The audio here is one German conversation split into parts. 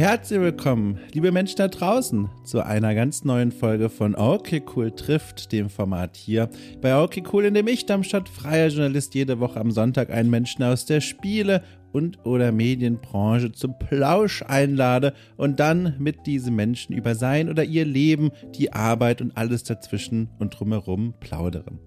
Herzlich willkommen, liebe Menschen da draußen, zu einer ganz neuen Folge von Okay Cool trifft, dem Format hier bei Okay Cool, in dem ich, Darmstadt freier Journalist, jede Woche am Sonntag einen Menschen aus der Spiele- und oder Medienbranche zum Plausch einlade und dann mit diesem Menschen über sein oder ihr Leben, die Arbeit und alles dazwischen und drumherum plaudere.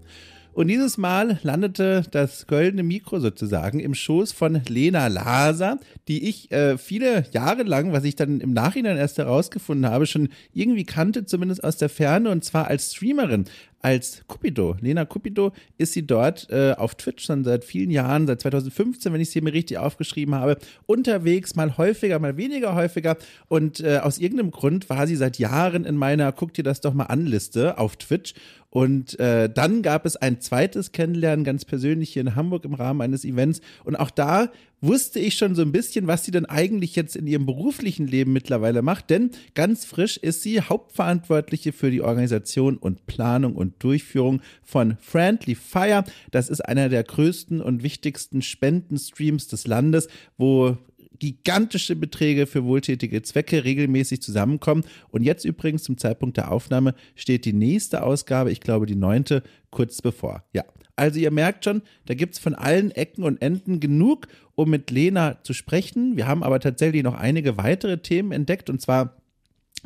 Und dieses Mal landete das goldene Mikro sozusagen im Schoß von Lena Laser, die ich äh, viele Jahre lang, was ich dann im Nachhinein erst herausgefunden habe, schon irgendwie kannte, zumindest aus der Ferne, und zwar als Streamerin als Cupido. Lena Cupido ist sie dort äh, auf Twitch schon seit vielen Jahren, seit 2015, wenn ich es hier mir richtig aufgeschrieben habe, unterwegs, mal häufiger, mal weniger häufiger. Und äh, aus irgendeinem Grund war sie seit Jahren in meiner Guck dir das doch mal an Liste auf Twitch. Und äh, dann gab es ein zweites Kennenlernen ganz persönlich hier in Hamburg im Rahmen eines Events. Und auch da wusste ich schon so ein bisschen, was sie denn eigentlich jetzt in ihrem beruflichen Leben mittlerweile macht, denn ganz frisch ist sie Hauptverantwortliche für die Organisation und Planung und Durchführung von Friendly Fire. Das ist einer der größten und wichtigsten Spendenstreams des Landes, wo gigantische Beträge für wohltätige Zwecke regelmäßig zusammenkommen. Und jetzt übrigens zum Zeitpunkt der Aufnahme steht die nächste Ausgabe, ich glaube die neunte, kurz bevor. Ja, also ihr merkt schon, da gibt es von allen Ecken und Enden genug, um mit Lena zu sprechen. Wir haben aber tatsächlich noch einige weitere Themen entdeckt und zwar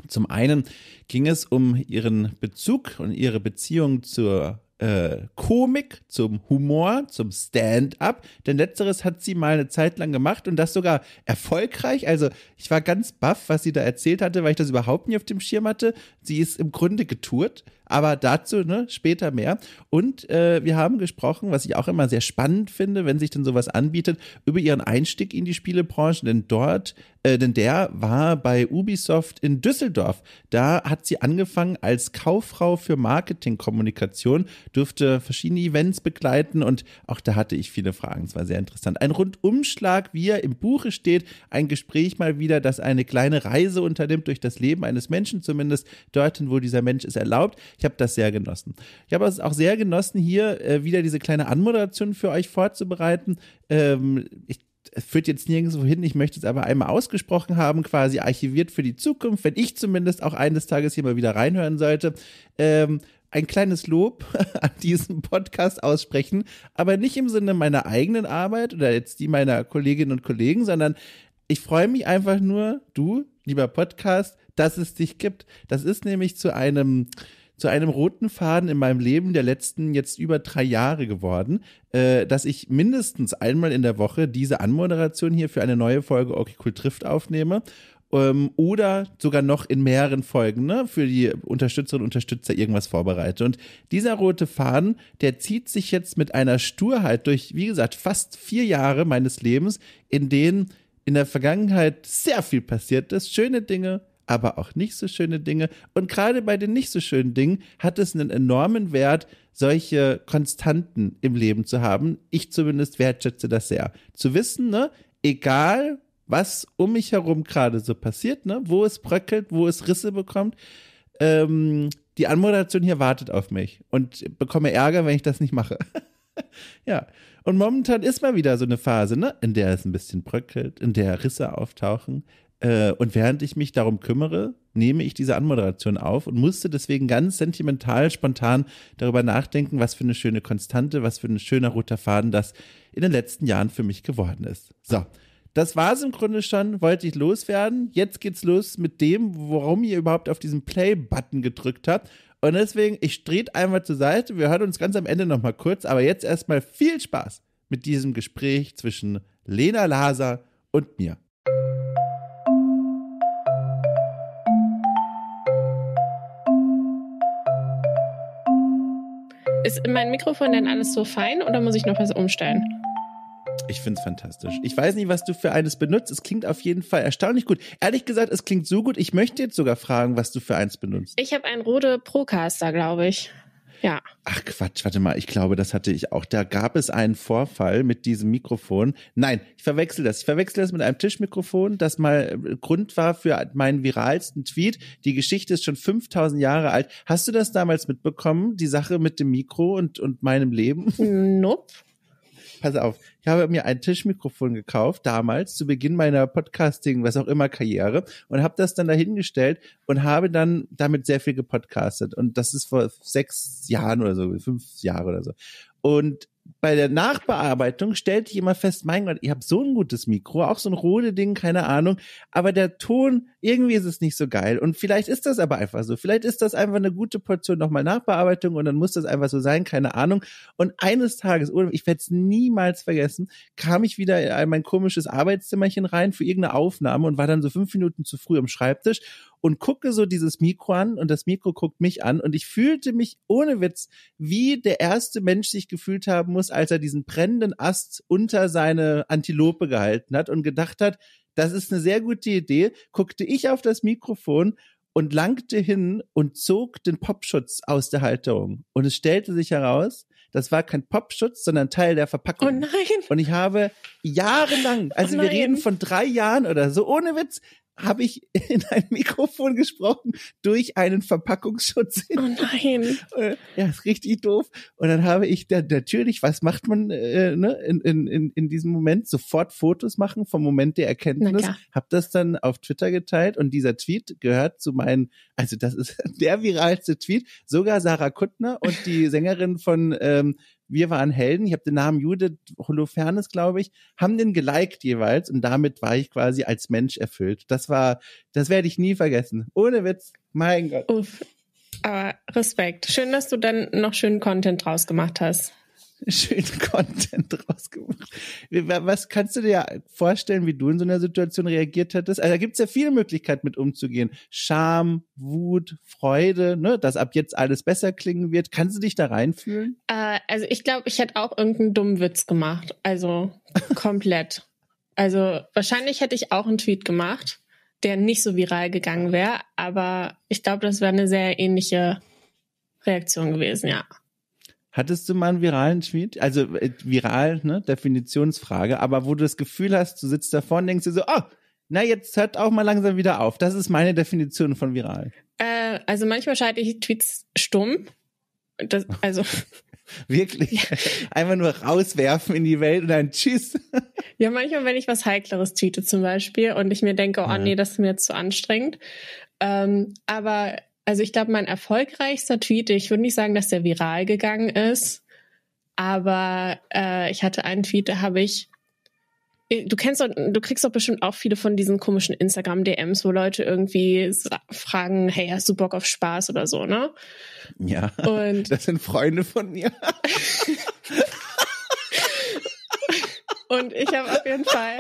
zum einen ging es um ihren Bezug und ihre Beziehung zur äh, Komik, zum Humor, zum Stand-up. Denn letzteres hat sie mal eine Zeit lang gemacht und das sogar erfolgreich. Also ich war ganz baff, was sie da erzählt hatte, weil ich das überhaupt nicht auf dem Schirm hatte. Sie ist im Grunde getourt. Aber dazu ne, später mehr. Und äh, wir haben gesprochen, was ich auch immer sehr spannend finde, wenn sich denn sowas anbietet, über ihren Einstieg in die Spielebranche. Denn dort, äh, denn der war bei Ubisoft in Düsseldorf. Da hat sie angefangen als Kauffrau für Marketingkommunikation, durfte verschiedene Events begleiten und auch da hatte ich viele Fragen. Es war sehr interessant. Ein Rundumschlag, wie er im Buche steht, ein Gespräch mal wieder, das eine kleine Reise unternimmt durch das Leben eines Menschen, zumindest dorthin, wo dieser Mensch es erlaubt. Ich habe das sehr genossen. Ich habe es auch sehr genossen, hier äh, wieder diese kleine Anmoderation für euch vorzubereiten. Ähm, ich führt jetzt nirgendwo hin. Ich möchte es aber einmal ausgesprochen haben, quasi archiviert für die Zukunft, wenn ich zumindest auch eines Tages hier mal wieder reinhören sollte. Ähm, ein kleines Lob an diesen Podcast aussprechen, aber nicht im Sinne meiner eigenen Arbeit oder jetzt die meiner Kolleginnen und Kollegen, sondern ich freue mich einfach nur, du, lieber Podcast, dass es dich gibt. Das ist nämlich zu einem zu einem roten Faden in meinem Leben der letzten jetzt über drei Jahre geworden, äh, dass ich mindestens einmal in der Woche diese Anmoderation hier für eine neue Folge Okay Cool trifft aufnehme ähm, oder sogar noch in mehreren Folgen ne, für die Unterstützerinnen und Unterstützer irgendwas vorbereite. Und dieser rote Faden, der zieht sich jetzt mit einer Sturheit durch, wie gesagt, fast vier Jahre meines Lebens, in denen in der Vergangenheit sehr viel passiert ist. Schöne Dinge, aber auch nicht so schöne Dinge. Und gerade bei den nicht so schönen Dingen hat es einen enormen Wert, solche Konstanten im Leben zu haben. Ich zumindest wertschätze das sehr. Zu wissen, ne, egal was um mich herum gerade so passiert, ne, wo es bröckelt, wo es Risse bekommt, ähm, die Anmoderation hier wartet auf mich und bekomme Ärger, wenn ich das nicht mache. ja. Und momentan ist mal wieder so eine Phase, ne, in der es ein bisschen bröckelt, in der Risse auftauchen, äh, und während ich mich darum kümmere, nehme ich diese Anmoderation auf und musste deswegen ganz sentimental, spontan darüber nachdenken, was für eine schöne Konstante, was für ein schöner roter Faden das in den letzten Jahren für mich geworden ist. So. Das war es im Grunde schon, wollte ich loswerden. Jetzt geht's los mit dem, warum ihr überhaupt auf diesen Play-Button gedrückt habt. Und deswegen, ich strete einmal zur Seite. Wir hören uns ganz am Ende nochmal kurz, aber jetzt erstmal viel Spaß mit diesem Gespräch zwischen Lena Laser und mir. Ist mein Mikrofon denn alles so fein oder muss ich noch was umstellen? Ich finde es fantastisch. Ich weiß nicht, was du für eines benutzt. Es klingt auf jeden Fall erstaunlich gut. Ehrlich gesagt, es klingt so gut. Ich möchte jetzt sogar fragen, was du für eins benutzt. Ich habe einen Rode Procaster, glaube ich. Ja. Ach Quatsch, warte mal, ich glaube, das hatte ich auch. Da gab es einen Vorfall mit diesem Mikrofon. Nein, ich verwechsel das. Ich verwechsel das mit einem Tischmikrofon, das mal äh, Grund war für meinen viralsten Tweet. Die Geschichte ist schon 5000 Jahre alt. Hast du das damals mitbekommen, die Sache mit dem Mikro und, und meinem Leben? Nope. Pass auf, ich habe mir ein Tischmikrofon gekauft, damals, zu Beginn meiner Podcasting, was auch immer, Karriere und habe das dann dahingestellt und habe dann damit sehr viel gepodcastet. Und das ist vor sechs Jahren oder so, fünf Jahre oder so. Und bei der Nachbearbeitung stellte ich immer fest, mein Gott, ich habe so ein gutes Mikro, auch so ein rote Ding, keine Ahnung, aber der Ton, irgendwie ist es nicht so geil. Und vielleicht ist das aber einfach so. Vielleicht ist das einfach eine gute Portion nochmal Nachbearbeitung und dann muss das einfach so sein, keine Ahnung. Und eines Tages, oder ich werde es niemals vergessen, kam ich wieder in mein komisches Arbeitszimmerchen rein für irgendeine Aufnahme und war dann so fünf Minuten zu früh am Schreibtisch und gucke so dieses Mikro an und das Mikro guckt mich an und ich fühlte mich ohne Witz, wie der erste Mensch sich gefühlt haben muss, als er diesen brennenden Ast unter seine Antilope gehalten hat und gedacht hat, das ist eine sehr gute Idee, guckte ich auf das Mikrofon und langte hin und zog den Popschutz aus der Halterung. Und es stellte sich heraus, das war kein Popschutz, sondern Teil der Verpackung. Oh nein. Und ich habe jahrelang, also oh wir reden von drei Jahren oder so, ohne Witz, habe ich in ein Mikrofon gesprochen durch einen Verpackungsschutz. Oh nein. Äh, ja, ist richtig doof. Und dann habe ich dann natürlich, was macht man äh, ne, in, in, in diesem Moment? Sofort Fotos machen vom Moment der Erkenntnis. Hab das dann auf Twitter geteilt und dieser Tweet gehört zu meinen, also das ist der viralste Tweet. Sogar Sarah Kuttner und die Sängerin von ähm, wir waren Helden, ich habe den Namen Judith Holofernes, glaube ich, haben den geliked jeweils und damit war ich quasi als Mensch erfüllt. Das war, das werde ich nie vergessen. Ohne Witz, mein Gott. Uff. Aber Respekt. Schön, dass du dann noch schönen Content draus gemacht hast. schönen Content rausgemacht. Was kannst du dir vorstellen, wie du in so einer Situation reagiert hättest? Also da gibt es ja viele Möglichkeiten, mit umzugehen. Scham, Wut, Freude, ne? dass ab jetzt alles besser klingen wird. Kannst du dich da reinfühlen? Äh, also ich glaube, ich hätte auch irgendeinen dummen Witz gemacht. Also komplett. also wahrscheinlich hätte ich auch einen Tweet gemacht, der nicht so viral gegangen wäre. Aber ich glaube, das wäre eine sehr ähnliche Reaktion gewesen, ja. Hattest du mal einen viralen Tweet? Also äh, viral, ne? Definitionsfrage, aber wo du das Gefühl hast, du sitzt da vorne und denkst dir so, oh, na, jetzt hört auch mal langsam wieder auf. Das ist meine Definition von viral. Äh, also manchmal schalte ich Tweets stumm. Das, also. Wirklich? Ja. Einmal nur rauswerfen in die Welt und dann tschüss. Ja, manchmal, wenn ich was Heikleres tweete zum Beispiel und ich mir denke, oh ja. nee, das ist mir jetzt zu anstrengend. Ähm, aber also ich glaube, mein erfolgreichster Tweet, ich würde nicht sagen, dass der viral gegangen ist, aber äh, ich hatte einen Tweet, da habe ich äh, Du kennst doch, du kriegst doch bestimmt auch viele von diesen komischen Instagram-DMs, wo Leute irgendwie fragen, hey, hast du Bock auf Spaß oder so, ne? Ja. Und das sind Freunde von mir. und ich habe auf jeden Fall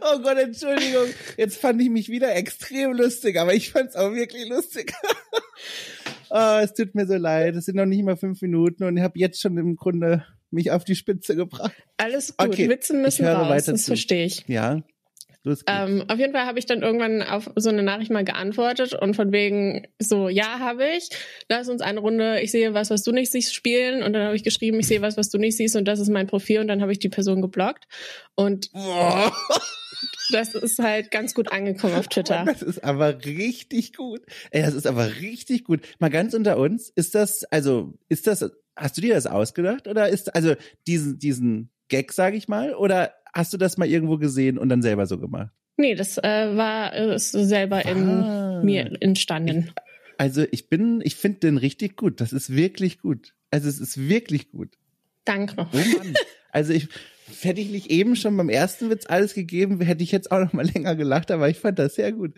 Oh Gott, Entschuldigung. Jetzt fand ich mich wieder extrem lustig, aber ich fand es auch wirklich lustig. oh, es tut mir so leid. Es sind noch nicht mal fünf Minuten und ich habe jetzt schon im Grunde mich auf die Spitze gebracht. Alles gut. Okay, Witze müssen raus. das verstehe ich. Ja. Ähm, auf jeden Fall habe ich dann irgendwann auf so eine Nachricht mal geantwortet und von wegen so, ja, habe ich. Lass uns eine Runde, ich sehe was, was du nicht siehst, spielen. Und dann habe ich geschrieben, ich sehe was, was du nicht siehst und das ist mein Profil. Und dann habe ich die Person geblockt. Und das ist halt ganz gut angekommen auf Twitter. Das ist aber richtig gut. Ey, das ist aber richtig gut. Mal ganz unter uns, ist das, also, ist das, hast du dir das ausgedacht? Oder ist, also, diesen, diesen Gag, sage ich mal, oder hast du das mal irgendwo gesehen und dann selber so gemacht? Nee, das äh, war äh, ist selber ah. in mir entstanden. Ich, also ich bin, ich finde den richtig gut. Das ist wirklich gut. Also es ist wirklich gut. Danke. Oh Mann. Also ich hätte ich nicht eben schon beim ersten Witz alles gegeben, hätte ich jetzt auch noch mal länger gelacht, aber ich fand das sehr gut.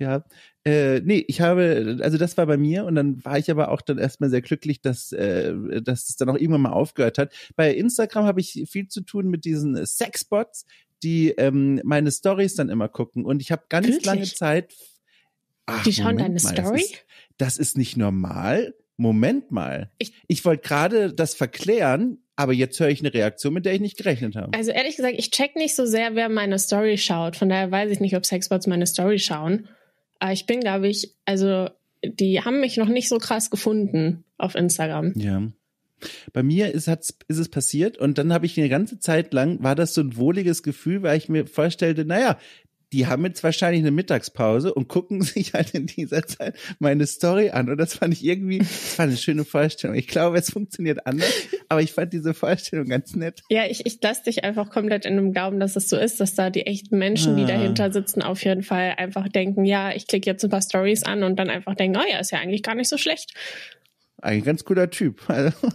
Ja, äh, nee, ich habe, also das war bei mir und dann war ich aber auch dann erstmal sehr glücklich, dass, äh, dass es dann auch irgendwann mal aufgehört hat. Bei Instagram habe ich viel zu tun mit diesen Sexbots, die ähm, meine Stories dann immer gucken und ich habe ganz Glücklich? lange Zeit. Ach, die schauen Moment deine mal, Story? Das ist, das ist, nicht normal. Moment mal. Ich, ich wollte gerade das verklären, aber jetzt höre ich eine Reaktion, mit der ich nicht gerechnet habe. Also ehrlich gesagt, ich check nicht so sehr, wer meine Story schaut. Von daher weiß ich nicht, ob Sexbots meine Story schauen. Aber ich bin, glaube ich, also die haben mich noch nicht so krass gefunden auf Instagram. Ja. Bei mir ist, ist es passiert und dann habe ich eine ganze Zeit lang, war das so ein wohliges Gefühl, weil ich mir vorstellte, naja, die haben jetzt wahrscheinlich eine Mittagspause und gucken sich halt in dieser Zeit meine Story an. Und das fand ich irgendwie, das war eine schöne Vorstellung. Ich glaube, es funktioniert anders, aber ich fand diese Vorstellung ganz nett. Ja, ich, ich lasse dich einfach komplett in dem Glauben, dass es so ist, dass da die echten Menschen, ah. die dahinter sitzen, auf jeden Fall einfach denken, ja, ich klicke jetzt ein paar Stories an und dann einfach denken, oh ja, ist ja eigentlich gar nicht so schlecht. Eigentlich ganz cooler Typ. Also.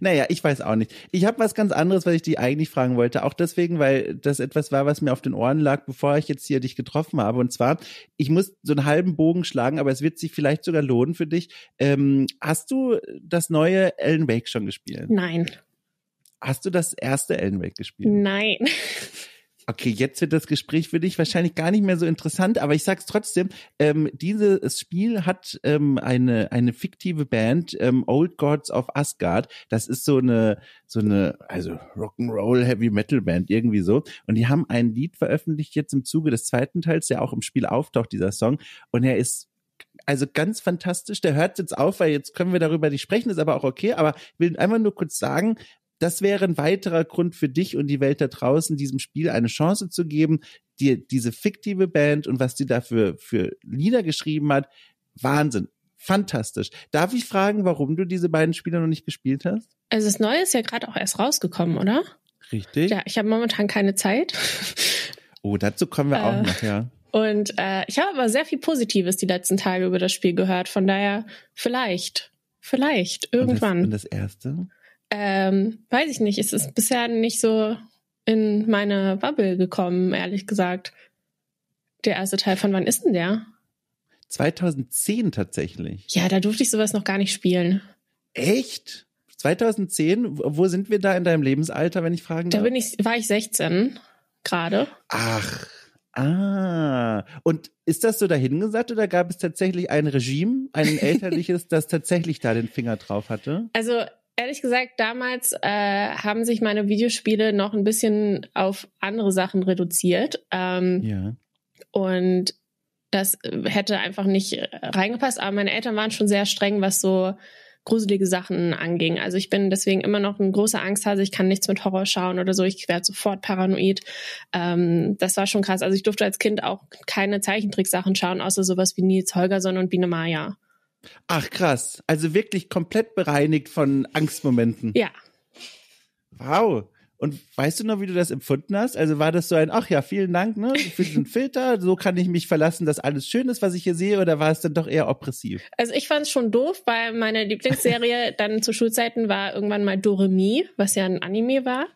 Naja, ich weiß auch nicht. Ich habe was ganz anderes, was ich dich eigentlich fragen wollte. Auch deswegen, weil das etwas war, was mir auf den Ohren lag, bevor ich jetzt hier dich getroffen habe. Und zwar, ich muss so einen halben Bogen schlagen, aber es wird sich vielleicht sogar lohnen für dich. Ähm, hast du das neue Ellen Wake schon gespielt? Nein. Hast du das erste Ellen Wake gespielt? Nein. Okay, jetzt wird das Gespräch für dich wahrscheinlich gar nicht mehr so interessant, aber ich sag's trotzdem. Ähm, dieses Spiel hat ähm, eine eine fiktive Band ähm, Old Gods of Asgard. Das ist so eine so eine also Rock'n'Roll Heavy Metal Band irgendwie so und die haben ein Lied veröffentlicht jetzt im Zuge des zweiten Teils, der auch im Spiel auftaucht dieser Song und er ist also ganz fantastisch. Der hört jetzt auf, weil jetzt können wir darüber nicht sprechen, ist aber auch okay. Aber ich will einfach nur kurz sagen, das wäre ein weiterer Grund für dich und die Welt da draußen, diesem Spiel eine Chance zu geben. dir diese fiktive Band und was die dafür für Lieder geschrieben hat, Wahnsinn. Fantastisch. Darf ich fragen, warum du diese beiden Spiele noch nicht gespielt hast? Also das Neue ist ja gerade auch erst rausgekommen, oder? Richtig. Ja, ich habe momentan keine Zeit. Oh, dazu kommen wir äh, auch noch, ja. Und äh, ich habe aber sehr viel Positives die letzten Tage über das Spiel gehört. Von daher vielleicht, vielleicht irgendwann. Und das, und das erste? Ähm, weiß ich nicht. Es ist bisher nicht so in meine Bubble gekommen, ehrlich gesagt. Der erste Teil von wann ist denn der? 2010 tatsächlich. Ja, da durfte ich sowas noch gar nicht spielen. Echt? 2010? Wo sind wir da in deinem Lebensalter, wenn ich fragen darf? Da bin ich, war ich 16 gerade. Ach, ah. Und ist das so dahingesagt oder gab es tatsächlich ein Regime, ein elterliches, das tatsächlich da den Finger drauf hatte? Also ehrlich gesagt, damals äh, haben sich meine Videospiele noch ein bisschen auf andere Sachen reduziert. Ähm, ja. Und das hätte einfach nicht äh, reingepasst. Aber meine Eltern waren schon sehr streng, was so gruselige Sachen anging. Also ich bin deswegen immer noch ein großer Angsthase. Ich kann nichts mit Horror schauen oder so. Ich werde sofort paranoid. Ähm, das war schon krass. Also ich durfte als Kind auch keine Zeichentricksachen schauen, außer sowas wie Nils Holgersson und Biene Maya. Ach krass, also wirklich komplett bereinigt von Angstmomenten. Ja. Wow. Und weißt du noch, wie du das empfunden hast? Also war das so ein, ach ja, vielen Dank ne, für diesen Filter, so kann ich mich verlassen, dass alles schön ist, was ich hier sehe, oder war es dann doch eher oppressiv? Also ich fand es schon doof, weil meine Lieblingsserie dann zu Schulzeiten war irgendwann mal Doremi, was ja ein Anime war.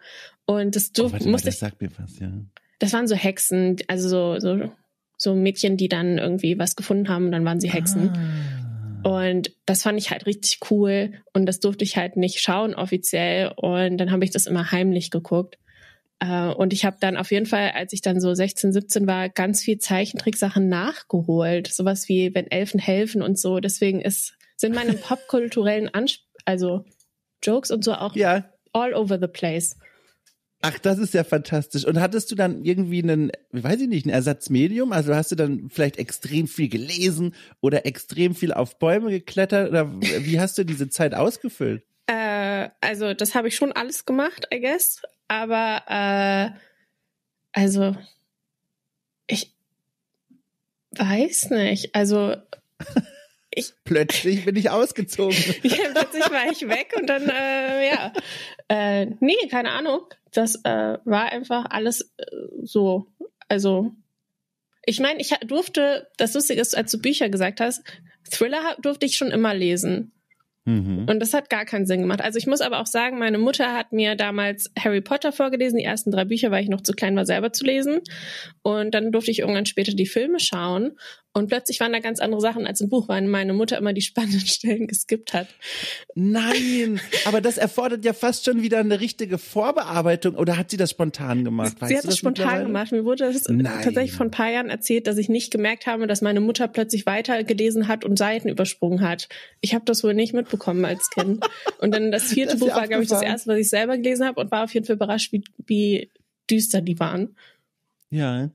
Und das durfte, oh, musste mal, das mir was, ja. Das waren so Hexen, also so, so, so Mädchen, die dann irgendwie was gefunden haben und dann waren sie Hexen. Ah. Und das fand ich halt richtig cool und das durfte ich halt nicht schauen offiziell und dann habe ich das immer heimlich geguckt. Äh, und ich habe dann auf jeden Fall, als ich dann so 16, 17 war, ganz viel Zeichentricksachen nachgeholt. Sowas wie Wenn Elfen helfen und so. Deswegen ist, sind meine popkulturellen Ansp also Jokes und so auch ja. all over the place. Ach, das ist ja fantastisch. Und hattest du dann irgendwie einen, weiß ich nicht, ein Ersatzmedium? Also hast du dann vielleicht extrem viel gelesen oder extrem viel auf Bäume geklettert? Oder wie hast du diese Zeit ausgefüllt? Äh, also, das habe ich schon alles gemacht, I guess. Aber, äh, also, ich weiß nicht. Also, ich. plötzlich bin ich ausgezogen. ja, plötzlich war ich weg und dann, äh, ja. Äh, nee, keine Ahnung das äh, war einfach alles äh, so. Also, ich meine, ich durfte, das Lustige ist, als du Bücher gesagt hast, Thriller durfte ich schon immer lesen. Mhm. Und das hat gar keinen Sinn gemacht. Also ich muss aber auch sagen, meine Mutter hat mir damals Harry Potter vorgelesen, die ersten drei Bücher, weil ich noch zu klein war, selber zu lesen. Und dann durfte ich irgendwann später die Filme schauen. Und plötzlich waren da ganz andere Sachen als im Buch, weil meine Mutter immer die spannenden Stellen geskippt hat. Nein, aber das erfordert ja fast schon wieder eine richtige Vorbearbeitung. Oder hat sie das spontan gemacht? sie weißt hat das, das spontan gemacht. Mir wurde das Nein. tatsächlich vor ein paar Jahren erzählt, dass ich nicht gemerkt habe, dass meine Mutter plötzlich weitergelesen hat und Seiten übersprungen hat. Ich habe das wohl nicht mitbekommen als Kind. und dann das vierte das Buch war, glaube ich, das erste, was ich selber gelesen habe und war auf jeden Fall überrascht, wie, wie düster die waren. Ja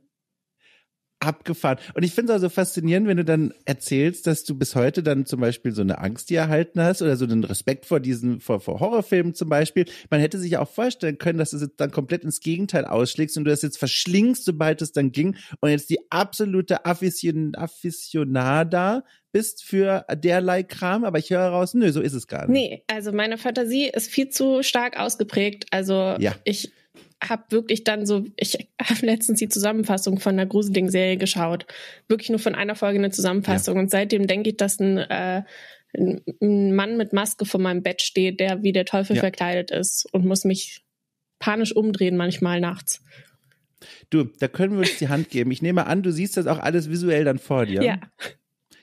abgefahren. Und ich finde es also faszinierend, wenn du dann erzählst, dass du bis heute dann zum Beispiel so eine Angst dir erhalten hast oder so einen Respekt vor diesen, vor, vor Horrorfilmen zum Beispiel. Man hätte sich ja auch vorstellen können, dass du es jetzt dann komplett ins Gegenteil ausschlägst und du das jetzt verschlingst, sobald es dann ging und jetzt die absolute Afficionada Aficion bist für derlei Kram, aber ich höre heraus, nö, so ist es gar nicht. Nee, also meine Fantasie ist viel zu stark ausgeprägt. Also ja. ich habe wirklich dann so, ich habe letztens die Zusammenfassung von der gruseligen Serie geschaut. Wirklich nur von einer Folge eine Zusammenfassung. Ja. Und seitdem denke ich, dass ein, äh, ein Mann mit Maske vor meinem Bett steht, der wie der Teufel ja. verkleidet ist und muss mich panisch umdrehen manchmal nachts. Du, da können wir uns die Hand geben. Ich nehme an, du siehst das auch alles visuell dann vor dir. Ja.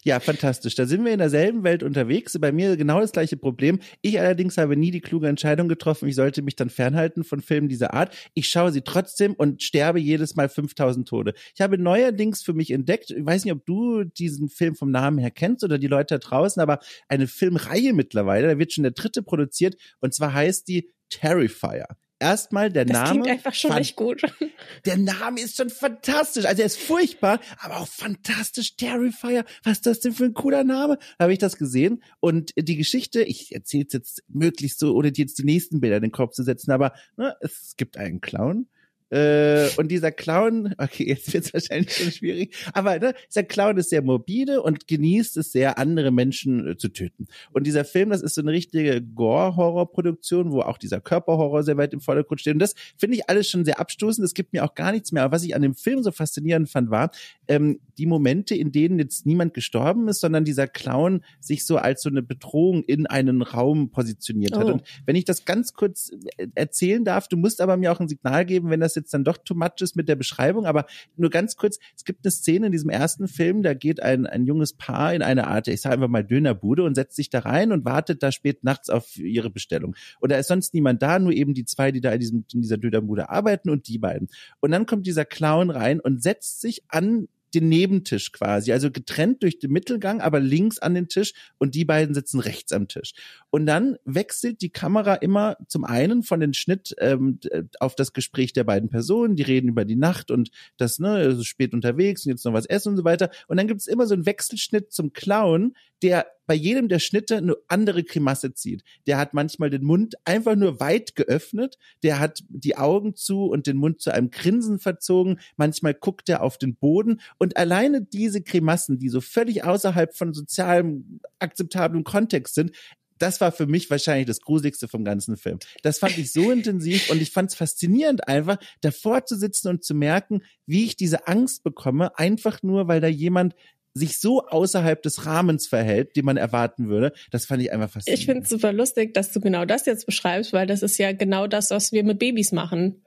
Ja, fantastisch. Da sind wir in derselben Welt unterwegs. Bei mir genau das gleiche Problem. Ich allerdings habe nie die kluge Entscheidung getroffen. Ich sollte mich dann fernhalten von Filmen dieser Art. Ich schaue sie trotzdem und sterbe jedes Mal 5000 Tode. Ich habe neuerdings für mich entdeckt, ich weiß nicht, ob du diesen Film vom Namen her kennst oder die Leute da draußen, aber eine Filmreihe mittlerweile, da wird schon der dritte produziert und zwar heißt die Terrifier erstmal der das Name. Klingt einfach schon nicht gut. Der Name ist schon fantastisch. Also er ist furchtbar, aber auch fantastisch. Terrifier. Was ist das denn für ein cooler Name? Da habe ich das gesehen. Und die Geschichte, ich erzähle jetzt möglichst so, ohne dir jetzt die nächsten Bilder in den Kopf zu setzen, aber ne, es gibt einen Clown, äh, und dieser Clown, okay, jetzt wird es wahrscheinlich schon schwierig, aber ne, dieser Clown ist sehr morbide und genießt es sehr, andere Menschen äh, zu töten. Und dieser Film, das ist so eine richtige Gore-Horror-Produktion, wo auch dieser Körperhorror sehr weit im Vordergrund steht. Und das finde ich alles schon sehr abstoßend. Es gibt mir auch gar nichts mehr. Aber was ich an dem Film so faszinierend fand, war ähm, die Momente, in denen jetzt niemand gestorben ist, sondern dieser Clown sich so als so eine Bedrohung in einen Raum positioniert hat. Oh. Und wenn ich das ganz kurz äh, erzählen darf, du musst aber mir auch ein Signal geben, wenn das jetzt jetzt dann doch too much ist mit der Beschreibung, aber nur ganz kurz, es gibt eine Szene in diesem ersten Film, da geht ein, ein junges Paar in eine Art, ich sage einfach mal Dönerbude und setzt sich da rein und wartet da spät nachts auf ihre Bestellung. Und da ist sonst niemand da, nur eben die zwei, die da in, diesem, in dieser Dönerbude arbeiten und die beiden. Und dann kommt dieser Clown rein und setzt sich an den Nebentisch quasi. Also getrennt durch den Mittelgang, aber links an den Tisch und die beiden sitzen rechts am Tisch. Und dann wechselt die Kamera immer zum einen von den Schnitt ähm, auf das Gespräch der beiden Personen, die reden über die Nacht und das, ne, spät unterwegs und jetzt noch was essen und so weiter. Und dann gibt es immer so einen Wechselschnitt zum Clown, der bei jedem der Schnitte eine andere Grimasse zieht. Der hat manchmal den Mund einfach nur weit geöffnet, der hat die Augen zu und den Mund zu einem Grinsen verzogen, manchmal guckt er auf den Boden und alleine diese Grimassen, die so völlig außerhalb von sozialem akzeptablem Kontext sind, das war für mich wahrscheinlich das Gruseligste vom ganzen Film. Das fand ich so intensiv und ich fand es faszinierend, einfach davor zu sitzen und zu merken, wie ich diese Angst bekomme, einfach nur, weil da jemand sich so außerhalb des Rahmens verhält, den man erwarten würde. Das fand ich einfach faszinierend. Ich finde es super lustig, dass du genau das jetzt beschreibst, weil das ist ja genau das, was wir mit Babys machen.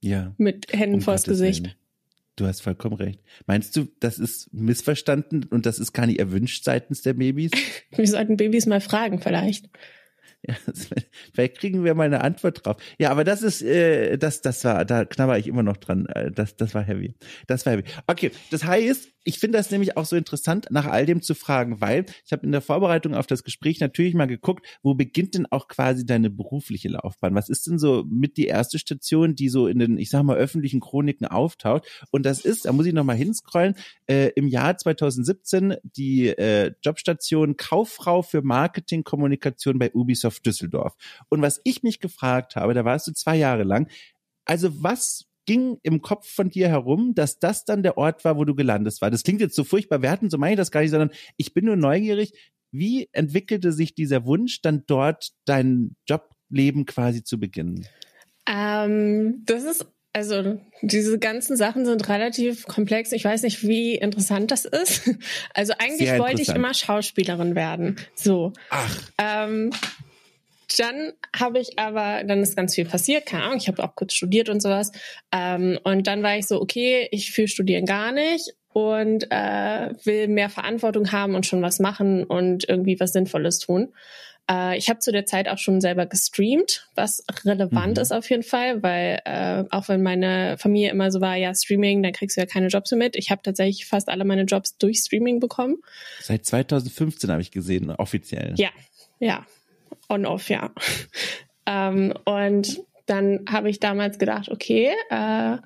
Ja. Mit Händen um vors Gesicht. Willen. Du hast vollkommen recht. Meinst du, das ist missverstanden und das ist gar nicht erwünscht seitens der Babys? wir sollten Babys mal fragen, vielleicht. Ja, vielleicht kriegen wir mal eine Antwort drauf. Ja, aber das ist, äh, das, das war, da knabber ich immer noch dran. Äh, das, das war heavy. Das war heavy. Okay, das heißt, ich finde das nämlich auch so interessant, nach all dem zu fragen, weil ich habe in der Vorbereitung auf das Gespräch natürlich mal geguckt, wo beginnt denn auch quasi deine berufliche Laufbahn? Was ist denn so mit die erste Station, die so in den, ich sag mal, öffentlichen Chroniken auftaucht? Und das ist, da muss ich nochmal hinscrollen, äh, im Jahr 2017 die äh, Jobstation Kauffrau für Marketing Kommunikation bei Ubisoft Düsseldorf. Und was ich mich gefragt habe, da warst du zwei Jahre lang, also was ging im Kopf von dir herum, dass das dann der Ort war, wo du gelandet war. Das klingt jetzt so furchtbar, wir so meine ich das gar nicht, sondern ich bin nur neugierig, wie entwickelte sich dieser Wunsch, dann dort dein Jobleben quasi zu beginnen? Ähm, das ist also diese ganzen Sachen sind relativ komplex. Ich weiß nicht, wie interessant das ist. Also eigentlich wollte ich immer Schauspielerin werden. So. Ach. Ähm, dann habe ich aber, dann ist ganz viel passiert, keine Ahnung, ich habe auch kurz studiert und sowas. Ähm, und dann war ich so, okay, ich fühle Studieren gar nicht und äh, will mehr Verantwortung haben und schon was machen und irgendwie was Sinnvolles tun. Äh, ich habe zu der Zeit auch schon selber gestreamt, was relevant mhm. ist auf jeden Fall, weil äh, auch wenn meine Familie immer so war, ja, Streaming, dann kriegst du ja keine Jobs mehr mit. Ich habe tatsächlich fast alle meine Jobs durch Streaming bekommen. Seit 2015 habe ich gesehen, offiziell. Ja, ja, On-Off, ja. ähm, und dann habe ich damals gedacht, okay, äh,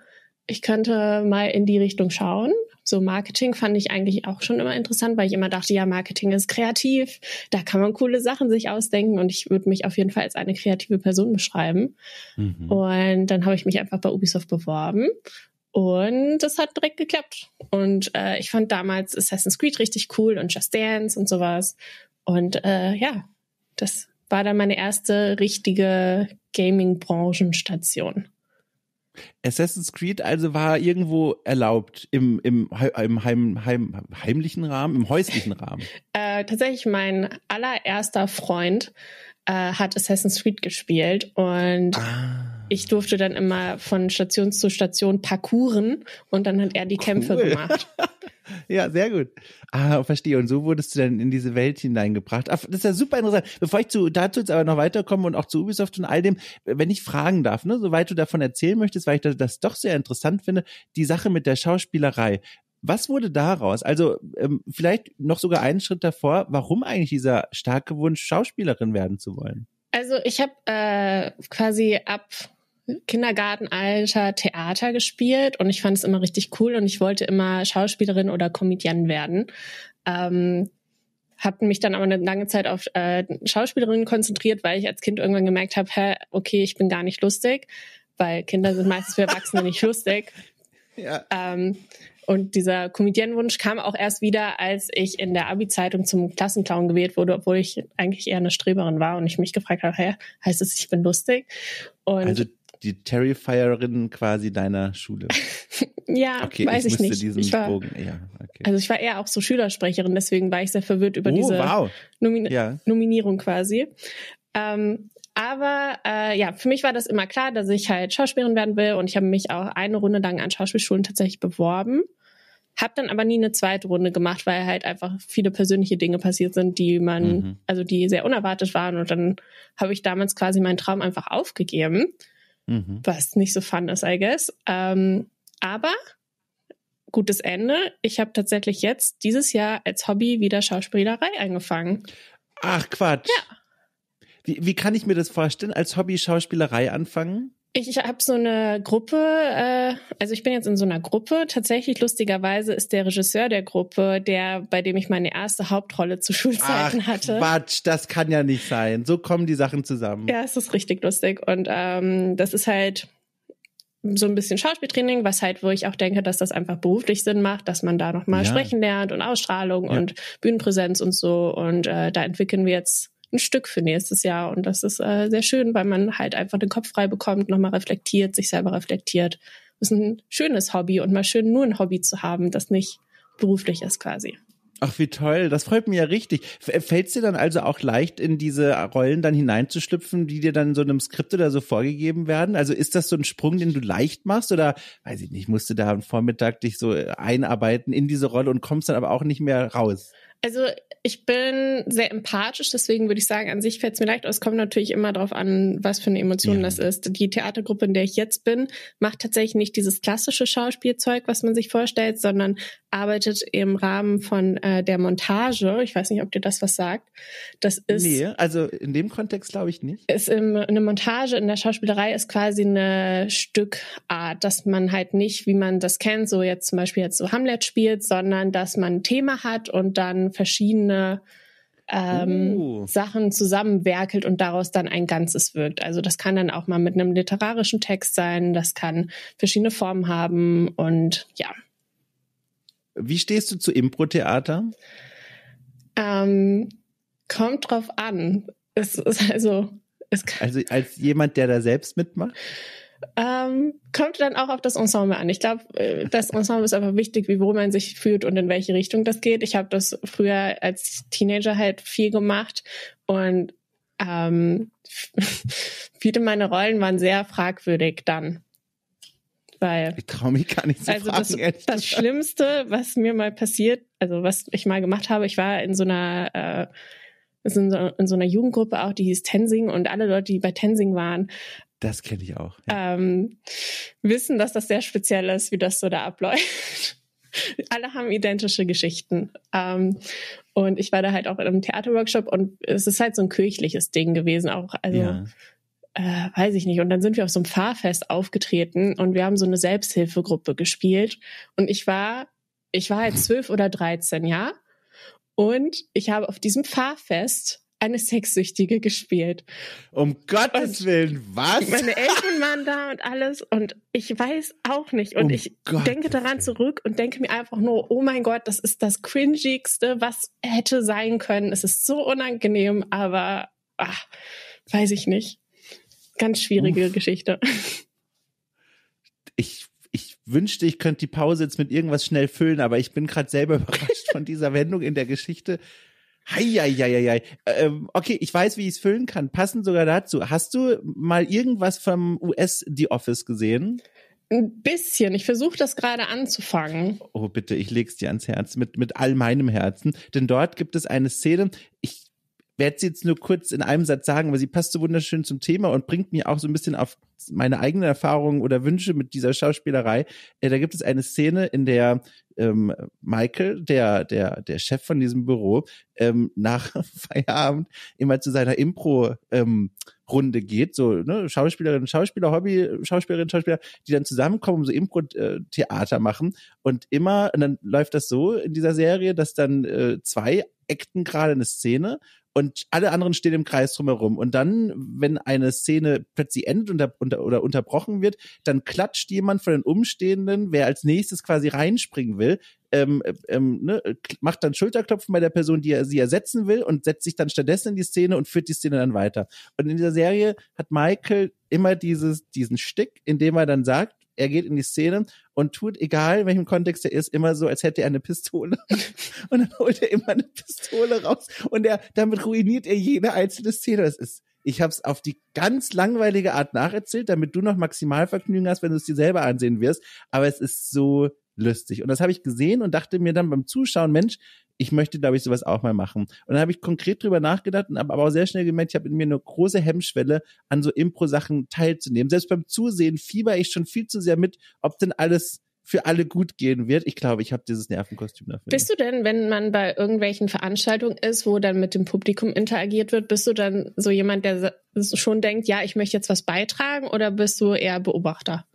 ich könnte mal in die Richtung schauen. So Marketing fand ich eigentlich auch schon immer interessant, weil ich immer dachte, ja, Marketing ist kreativ, da kann man coole Sachen sich ausdenken und ich würde mich auf jeden Fall als eine kreative Person beschreiben. Mhm. Und dann habe ich mich einfach bei Ubisoft beworben und das hat direkt geklappt. Und äh, ich fand damals Assassin's Creed richtig cool und Just Dance und sowas. Und äh, ja, das war dann meine erste richtige Gaming-Branchenstation. Assassin's Creed also war irgendwo erlaubt im, im, im heim, heim, heimlichen Rahmen, im häuslichen Rahmen. äh, tatsächlich, mein allererster Freund äh, hat Assassin's Creed gespielt und ah. ich durfte dann immer von Station zu Station parkouren und dann hat er die cool. Kämpfe gemacht. Ja, sehr gut. Ah, verstehe. Und so wurdest du dann in diese Welt hineingebracht. Ah, das ist ja super interessant. Bevor ich zu, dazu jetzt aber noch weiterkomme und auch zu Ubisoft und all dem, äh, wenn ich fragen darf, ne, soweit du davon erzählen möchtest, weil ich das, das doch sehr interessant finde, die Sache mit der Schauspielerei. Was wurde daraus? Also ähm, vielleicht noch sogar einen Schritt davor, warum eigentlich dieser starke Wunsch, Schauspielerin werden zu wollen? Also ich habe äh, quasi ab Kindergartenalter Theater gespielt und ich fand es immer richtig cool und ich wollte immer Schauspielerin oder Comedian werden. Ähm, habe mich dann aber eine lange Zeit auf äh, Schauspielerinnen konzentriert, weil ich als Kind irgendwann gemerkt habe, hä, okay, ich bin gar nicht lustig, weil Kinder sind meistens für Erwachsene nicht lustig. Ja. Ähm, und dieser Comedianwunsch kam auch erst wieder, als ich in der Abi-Zeitung zum Klassenclown gewählt wurde, obwohl ich eigentlich eher eine Streberin war und ich mich gefragt habe, hä, heißt es, ich bin lustig? Und also die Terrifierin quasi deiner Schule. ja, okay, weiß ich, ich nicht. ich war, Bogen, ja, okay. Also ich war eher auch so Schülersprecherin, deswegen war ich sehr verwirrt über oh, diese wow. Nomi ja. Nominierung quasi. Ähm, aber äh, ja, für mich war das immer klar, dass ich halt Schauspielerin werden will und ich habe mich auch eine Runde lang an Schauspielschulen tatsächlich beworben. Hab dann aber nie eine zweite Runde gemacht, weil halt einfach viele persönliche Dinge passiert sind, die man, mhm. also die sehr unerwartet waren. Und dann habe ich damals quasi meinen Traum einfach aufgegeben mhm. was nicht so fun ist, I guess. Ähm, aber gutes Ende. Ich habe tatsächlich jetzt dieses Jahr als Hobby wieder Schauspielerei angefangen. Ach Quatsch. Ja. Wie, wie kann ich mir das vorstellen? Als Hobby Schauspielerei anfangen? Ich, ich habe so eine Gruppe, äh, also ich bin jetzt in so einer Gruppe. Tatsächlich lustigerweise ist der Regisseur der Gruppe, der, bei dem ich meine erste Hauptrolle zu Schulzeiten Ach, hatte. Quatsch, das kann ja nicht sein. So kommen die Sachen zusammen. Ja, es ist richtig lustig. Und ähm, das ist halt so ein bisschen Schauspieltraining, was halt, wo ich auch denke, dass das einfach beruflich Sinn macht, dass man da nochmal ja. sprechen lernt und Ausstrahlung ja. und Bühnenpräsenz und so. Und äh, da entwickeln wir jetzt ein Stück für nächstes Jahr. Und das ist äh, sehr schön, weil man halt einfach den Kopf frei bekommt, nochmal reflektiert, sich selber reflektiert. Das ist ein schönes Hobby und mal schön nur ein Hobby zu haben, das nicht beruflich ist quasi. Ach, wie toll. Das freut mich ja richtig. Äh, Fällt es dir dann also auch leicht, in diese Rollen dann hineinzuschlüpfen, die dir dann so einem Skript oder so vorgegeben werden? Also ist das so ein Sprung, den du leicht machst? Oder, weiß ich nicht, musst du da am Vormittag dich so äh, einarbeiten in diese Rolle und kommst dann aber auch nicht mehr raus? Also ich bin sehr empathisch, deswegen würde ich sagen, an sich fällt es mir leicht. Es kommt natürlich immer darauf an, was für eine Emotion ja. das ist. Die Theatergruppe, in der ich jetzt bin, macht tatsächlich nicht dieses klassische Schauspielzeug, was man sich vorstellt, sondern arbeitet im Rahmen von äh, der Montage. Ich weiß nicht, ob dir das was sagt. Das ist. Nee, also in dem Kontext glaube ich nicht. Ist im, eine Montage in der Schauspielerei ist quasi eine Stückart, dass man halt nicht, wie man das kennt, so jetzt zum Beispiel jetzt so Hamlet spielt, sondern dass man ein Thema hat und dann dann verschiedene ähm, uh. Sachen zusammenwerkelt und daraus dann ein Ganzes wirkt. Also das kann dann auch mal mit einem literarischen Text sein, das kann verschiedene Formen haben und ja. Wie stehst du zu Impro-Theater? Ähm, kommt drauf an. Es ist also. Es kann also als jemand, der da selbst mitmacht? Ähm, kommt dann auch auf das Ensemble an. Ich glaube, äh, das Ensemble ist einfach wichtig, wie wo man sich fühlt und in welche Richtung das geht. Ich habe das früher als Teenager halt viel gemacht und ähm, viele meiner Rollen waren sehr fragwürdig dann. Weil, ich traue mich gar nicht zu also fragen, das, das Schlimmste, was mir mal passiert, also was ich mal gemacht habe, ich war in so einer äh, in so einer Jugendgruppe auch, die hieß Tensing und alle Leute, die bei Tensing waren, das kenne ich auch. Ja. Ähm, wissen, dass das sehr speziell ist, wie das so da abläuft. Alle haben identische Geschichten. Ähm, und ich war da halt auch in einem Theaterworkshop und es ist halt so ein kirchliches Ding gewesen auch. Also ja. äh, weiß ich nicht. Und dann sind wir auf so einem Fahrfest aufgetreten und wir haben so eine Selbsthilfegruppe gespielt. Und ich war, ich war halt zwölf oder dreizehn, ja. Und ich habe auf diesem Fahrfest eine Sexsüchtige gespielt. Um Gottes und Willen, was? Meine Eltern waren da und alles und ich weiß auch nicht. Und um ich Gottes denke daran zurück und denke mir einfach nur, oh mein Gott, das ist das cringigste, was hätte sein können. Es ist so unangenehm, aber ach, weiß ich nicht. Ganz schwierige Uff. Geschichte. Ich ich wünschte, ich könnte die Pause jetzt mit irgendwas schnell füllen, aber ich bin gerade selber überrascht von dieser Wendung in der Geschichte. Heieieiei. Ähm, okay, ich weiß, wie ich es füllen kann. Passend sogar dazu. Hast du mal irgendwas vom US The Office gesehen? Ein bisschen. Ich versuche das gerade anzufangen. Oh, bitte, ich leg's dir ans Herz mit, mit all meinem Herzen. Denn dort gibt es eine Szene. Ich werde sie jetzt nur kurz in einem Satz sagen, aber sie passt so wunderschön zum Thema und bringt mir auch so ein bisschen auf meine eigenen Erfahrungen oder Wünsche mit dieser Schauspielerei. Äh, da gibt es eine Szene, in der ähm, Michael, der, der, der Chef von diesem Büro, ähm, nach Feierabend immer zu seiner Impro ähm, Runde geht, so ne, Schauspielerinnen, Schauspieler, Hobby, Schauspielerinnen, Schauspieler, die dann zusammenkommen, so Impro-Theater machen und immer, und dann läuft das so in dieser Serie, dass dann äh, zwei acten gerade eine Szene und alle anderen stehen im Kreis drumherum. Und dann, wenn eine Szene plötzlich endet unter, unter, oder unterbrochen wird, dann klatscht jemand von den Umstehenden, wer als nächstes quasi reinspringen will, ähm, äh, ähm, ne, macht dann Schulterklopfen bei der Person, die er sie ersetzen will und setzt sich dann stattdessen in die Szene und führt die Szene dann weiter. Und in dieser Serie hat Michael immer dieses, diesen Stick, in dem er dann sagt, er geht in die Szene und tut, egal in welchem Kontext er ist, immer so, als hätte er eine Pistole. und dann holt er immer eine Pistole raus und er, damit ruiniert er jede einzelne Szene. Das ist, ich habe es auf die ganz langweilige Art nacherzählt, damit du noch maximal Vergnügen hast, wenn du es dir selber ansehen wirst. Aber es ist so lustig. Und das habe ich gesehen und dachte mir dann beim Zuschauen, Mensch, ich möchte, glaube ich, sowas auch mal machen. Und dann habe ich konkret drüber nachgedacht und habe aber auch sehr schnell gemerkt, ich habe in mir eine große Hemmschwelle, an so Impro-Sachen teilzunehmen. Selbst beim Zusehen fieber ich schon viel zu sehr mit, ob denn alles für alle gut gehen wird. Ich glaube, ich habe dieses Nervenkostüm dafür. Bist du denn, wenn man bei irgendwelchen Veranstaltungen ist, wo dann mit dem Publikum interagiert wird, bist du dann so jemand, der schon denkt, ja, ich möchte jetzt was beitragen oder bist du eher Beobachter?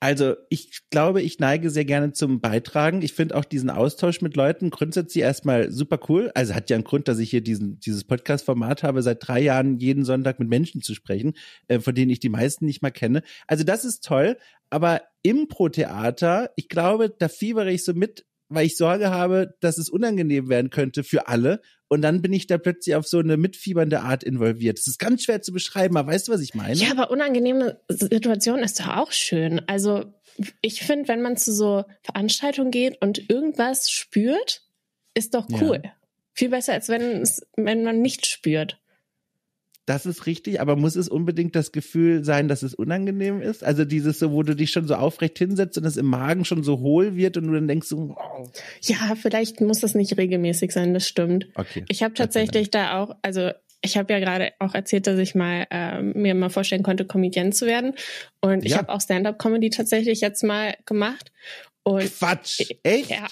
Also ich glaube, ich neige sehr gerne zum Beitragen. Ich finde auch diesen Austausch mit Leuten grundsätzlich erstmal super cool. Also hat ja einen Grund, dass ich hier diesen, dieses Podcast-Format habe, seit drei Jahren jeden Sonntag mit Menschen zu sprechen, äh, von denen ich die meisten nicht mal kenne. Also das ist toll, aber Impro-Theater, ich glaube, da fiebere ich so mit, weil ich Sorge habe, dass es unangenehm werden könnte für alle und dann bin ich da plötzlich auf so eine mitfiebernde Art involviert. Das ist ganz schwer zu beschreiben, aber weißt du, was ich meine? Ja, aber unangenehme Situation ist doch auch schön. Also ich finde, wenn man zu so Veranstaltungen geht und irgendwas spürt, ist doch cool. Ja. Viel besser, als wenn, es, wenn man nicht spürt das ist richtig, aber muss es unbedingt das Gefühl sein, dass es unangenehm ist? Also dieses so, wo du dich schon so aufrecht hinsetzt und es im Magen schon so hohl wird und du dann denkst so, oh. Ja, vielleicht muss das nicht regelmäßig sein, das stimmt. Okay. Ich habe tatsächlich da auch, also ich habe ja gerade auch erzählt, dass ich mal äh, mir mal vorstellen konnte, Comedian zu werden. Und ja. ich habe auch Stand-up-Comedy tatsächlich jetzt mal gemacht. Und Quatsch, echt? Ja.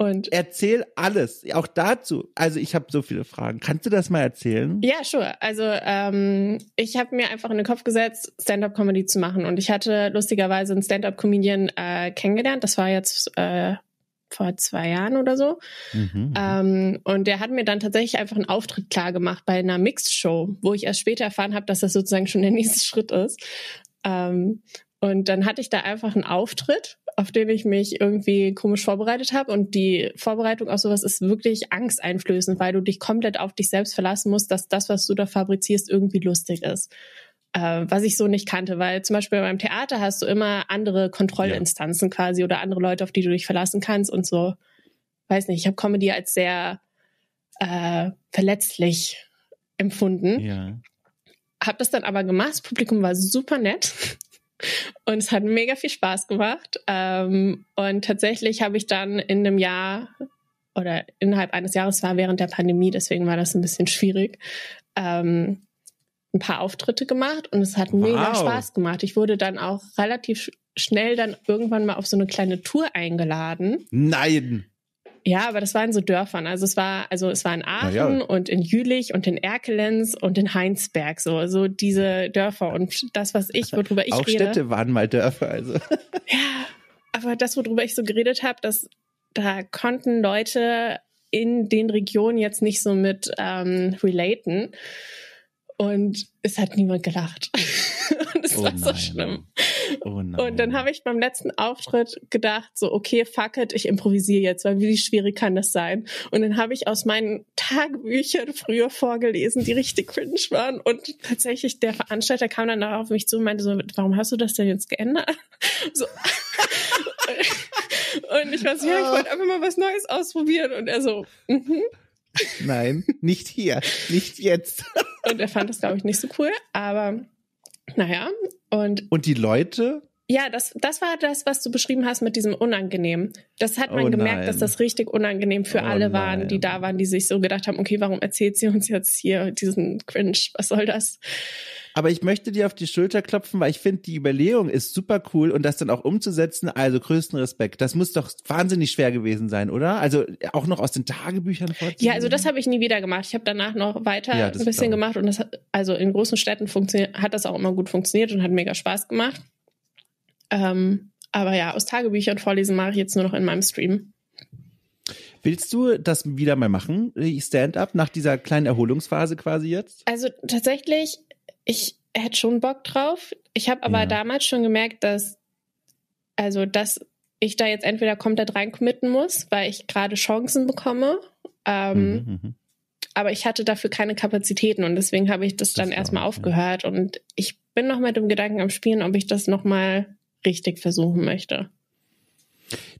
Und Erzähl alles, auch dazu. Also ich habe so viele Fragen. Kannst du das mal erzählen? Ja, sure. Also ähm, ich habe mir einfach in den Kopf gesetzt, Stand-up-Comedy zu machen. Und ich hatte lustigerweise einen Stand-up-Comedian äh, kennengelernt. Das war jetzt äh, vor zwei Jahren oder so. Mhm. mhm. Ähm, und der hat mir dann tatsächlich einfach einen Auftritt klar gemacht bei einer Mixed-Show, wo ich erst später erfahren habe, dass das sozusagen schon der nächste Schritt ist. Ähm, und dann hatte ich da einfach einen Auftritt auf den ich mich irgendwie komisch vorbereitet habe. Und die Vorbereitung auf sowas ist wirklich angsteinflößend, weil du dich komplett auf dich selbst verlassen musst, dass das, was du da fabrizierst, irgendwie lustig ist. Äh, was ich so nicht kannte, weil zum Beispiel beim Theater hast du immer andere Kontrollinstanzen ja. quasi oder andere Leute, auf die du dich verlassen kannst und so. Weiß nicht, ich habe Comedy als sehr äh, verletzlich empfunden. Ja. Hab das dann aber gemacht, das Publikum war super nett und es hat mega viel Spaß gemacht. Ähm, und tatsächlich habe ich dann in einem Jahr oder innerhalb eines Jahres war während der Pandemie, deswegen war das ein bisschen schwierig, ähm, ein paar Auftritte gemacht und es hat wow. mega Spaß gemacht. Ich wurde dann auch relativ schnell dann irgendwann mal auf so eine kleine Tour eingeladen. Nein. Ja, aber das war in so Dörfern. Also es war, also es war in Aachen ja. und in Jülich und in Erkelenz und in Heinsberg, so, so diese Dörfer und das, was ich, worüber ich Auch rede. Auch Städte waren mal Dörfer, also. Ja, aber das, worüber ich so geredet habe, dass da konnten Leute in den Regionen jetzt nicht so mit ähm, relaten. Und es hat niemand gelacht. und es oh war nein. so schlimm. Oh. oh nein. Und dann habe ich beim letzten Auftritt gedacht, so, okay, fuck it, ich improvisiere jetzt, weil wie schwierig kann das sein? Und dann habe ich aus meinen Tagebüchern früher vorgelesen, die richtig cringe waren. Und tatsächlich, der Veranstalter kam dann auf mich zu und meinte so, warum hast du das denn jetzt geändert? So. und ich war so, ja, ich wollte einfach mal was Neues ausprobieren. Und er so, mhm. Mm Nein, nicht hier, nicht jetzt. Und er fand das, glaube ich, nicht so cool. Aber naja. Und, und die Leute? Ja, das, das war das, was du beschrieben hast mit diesem Unangenehm. Das hat man oh gemerkt, dass das richtig unangenehm für oh alle waren, die da waren, die sich so gedacht haben, okay, warum erzählt sie uns jetzt hier diesen Cringe? Was soll das? Aber ich möchte dir auf die Schulter klopfen, weil ich finde, die Überlegung ist super cool und das dann auch umzusetzen, also größten Respekt. Das muss doch wahnsinnig schwer gewesen sein, oder? Also auch noch aus den Tagebüchern vorzunehmen. Ja, also das habe ich nie wieder gemacht. Ich habe danach noch weiter ja, ein bisschen gemacht und das hat, also in großen Städten hat das auch immer gut funktioniert und hat mega Spaß gemacht. Ähm, aber ja, aus Tagebüchern vorlesen mache ich jetzt nur noch in meinem Stream. Willst du das wieder mal machen, Stand-up, nach dieser kleinen Erholungsphase quasi jetzt? Also tatsächlich ich hätte schon Bock drauf. Ich habe aber ja. damals schon gemerkt, dass, also, dass ich da jetzt entweder komplett reinkommitten muss, weil ich gerade Chancen bekomme. Ähm, mhm, mhm, Aber ich hatte dafür keine Kapazitäten und deswegen habe ich das, das dann erstmal okay. aufgehört. Und ich bin noch mit dem Gedanken am Spielen, ob ich das nochmal richtig versuchen möchte.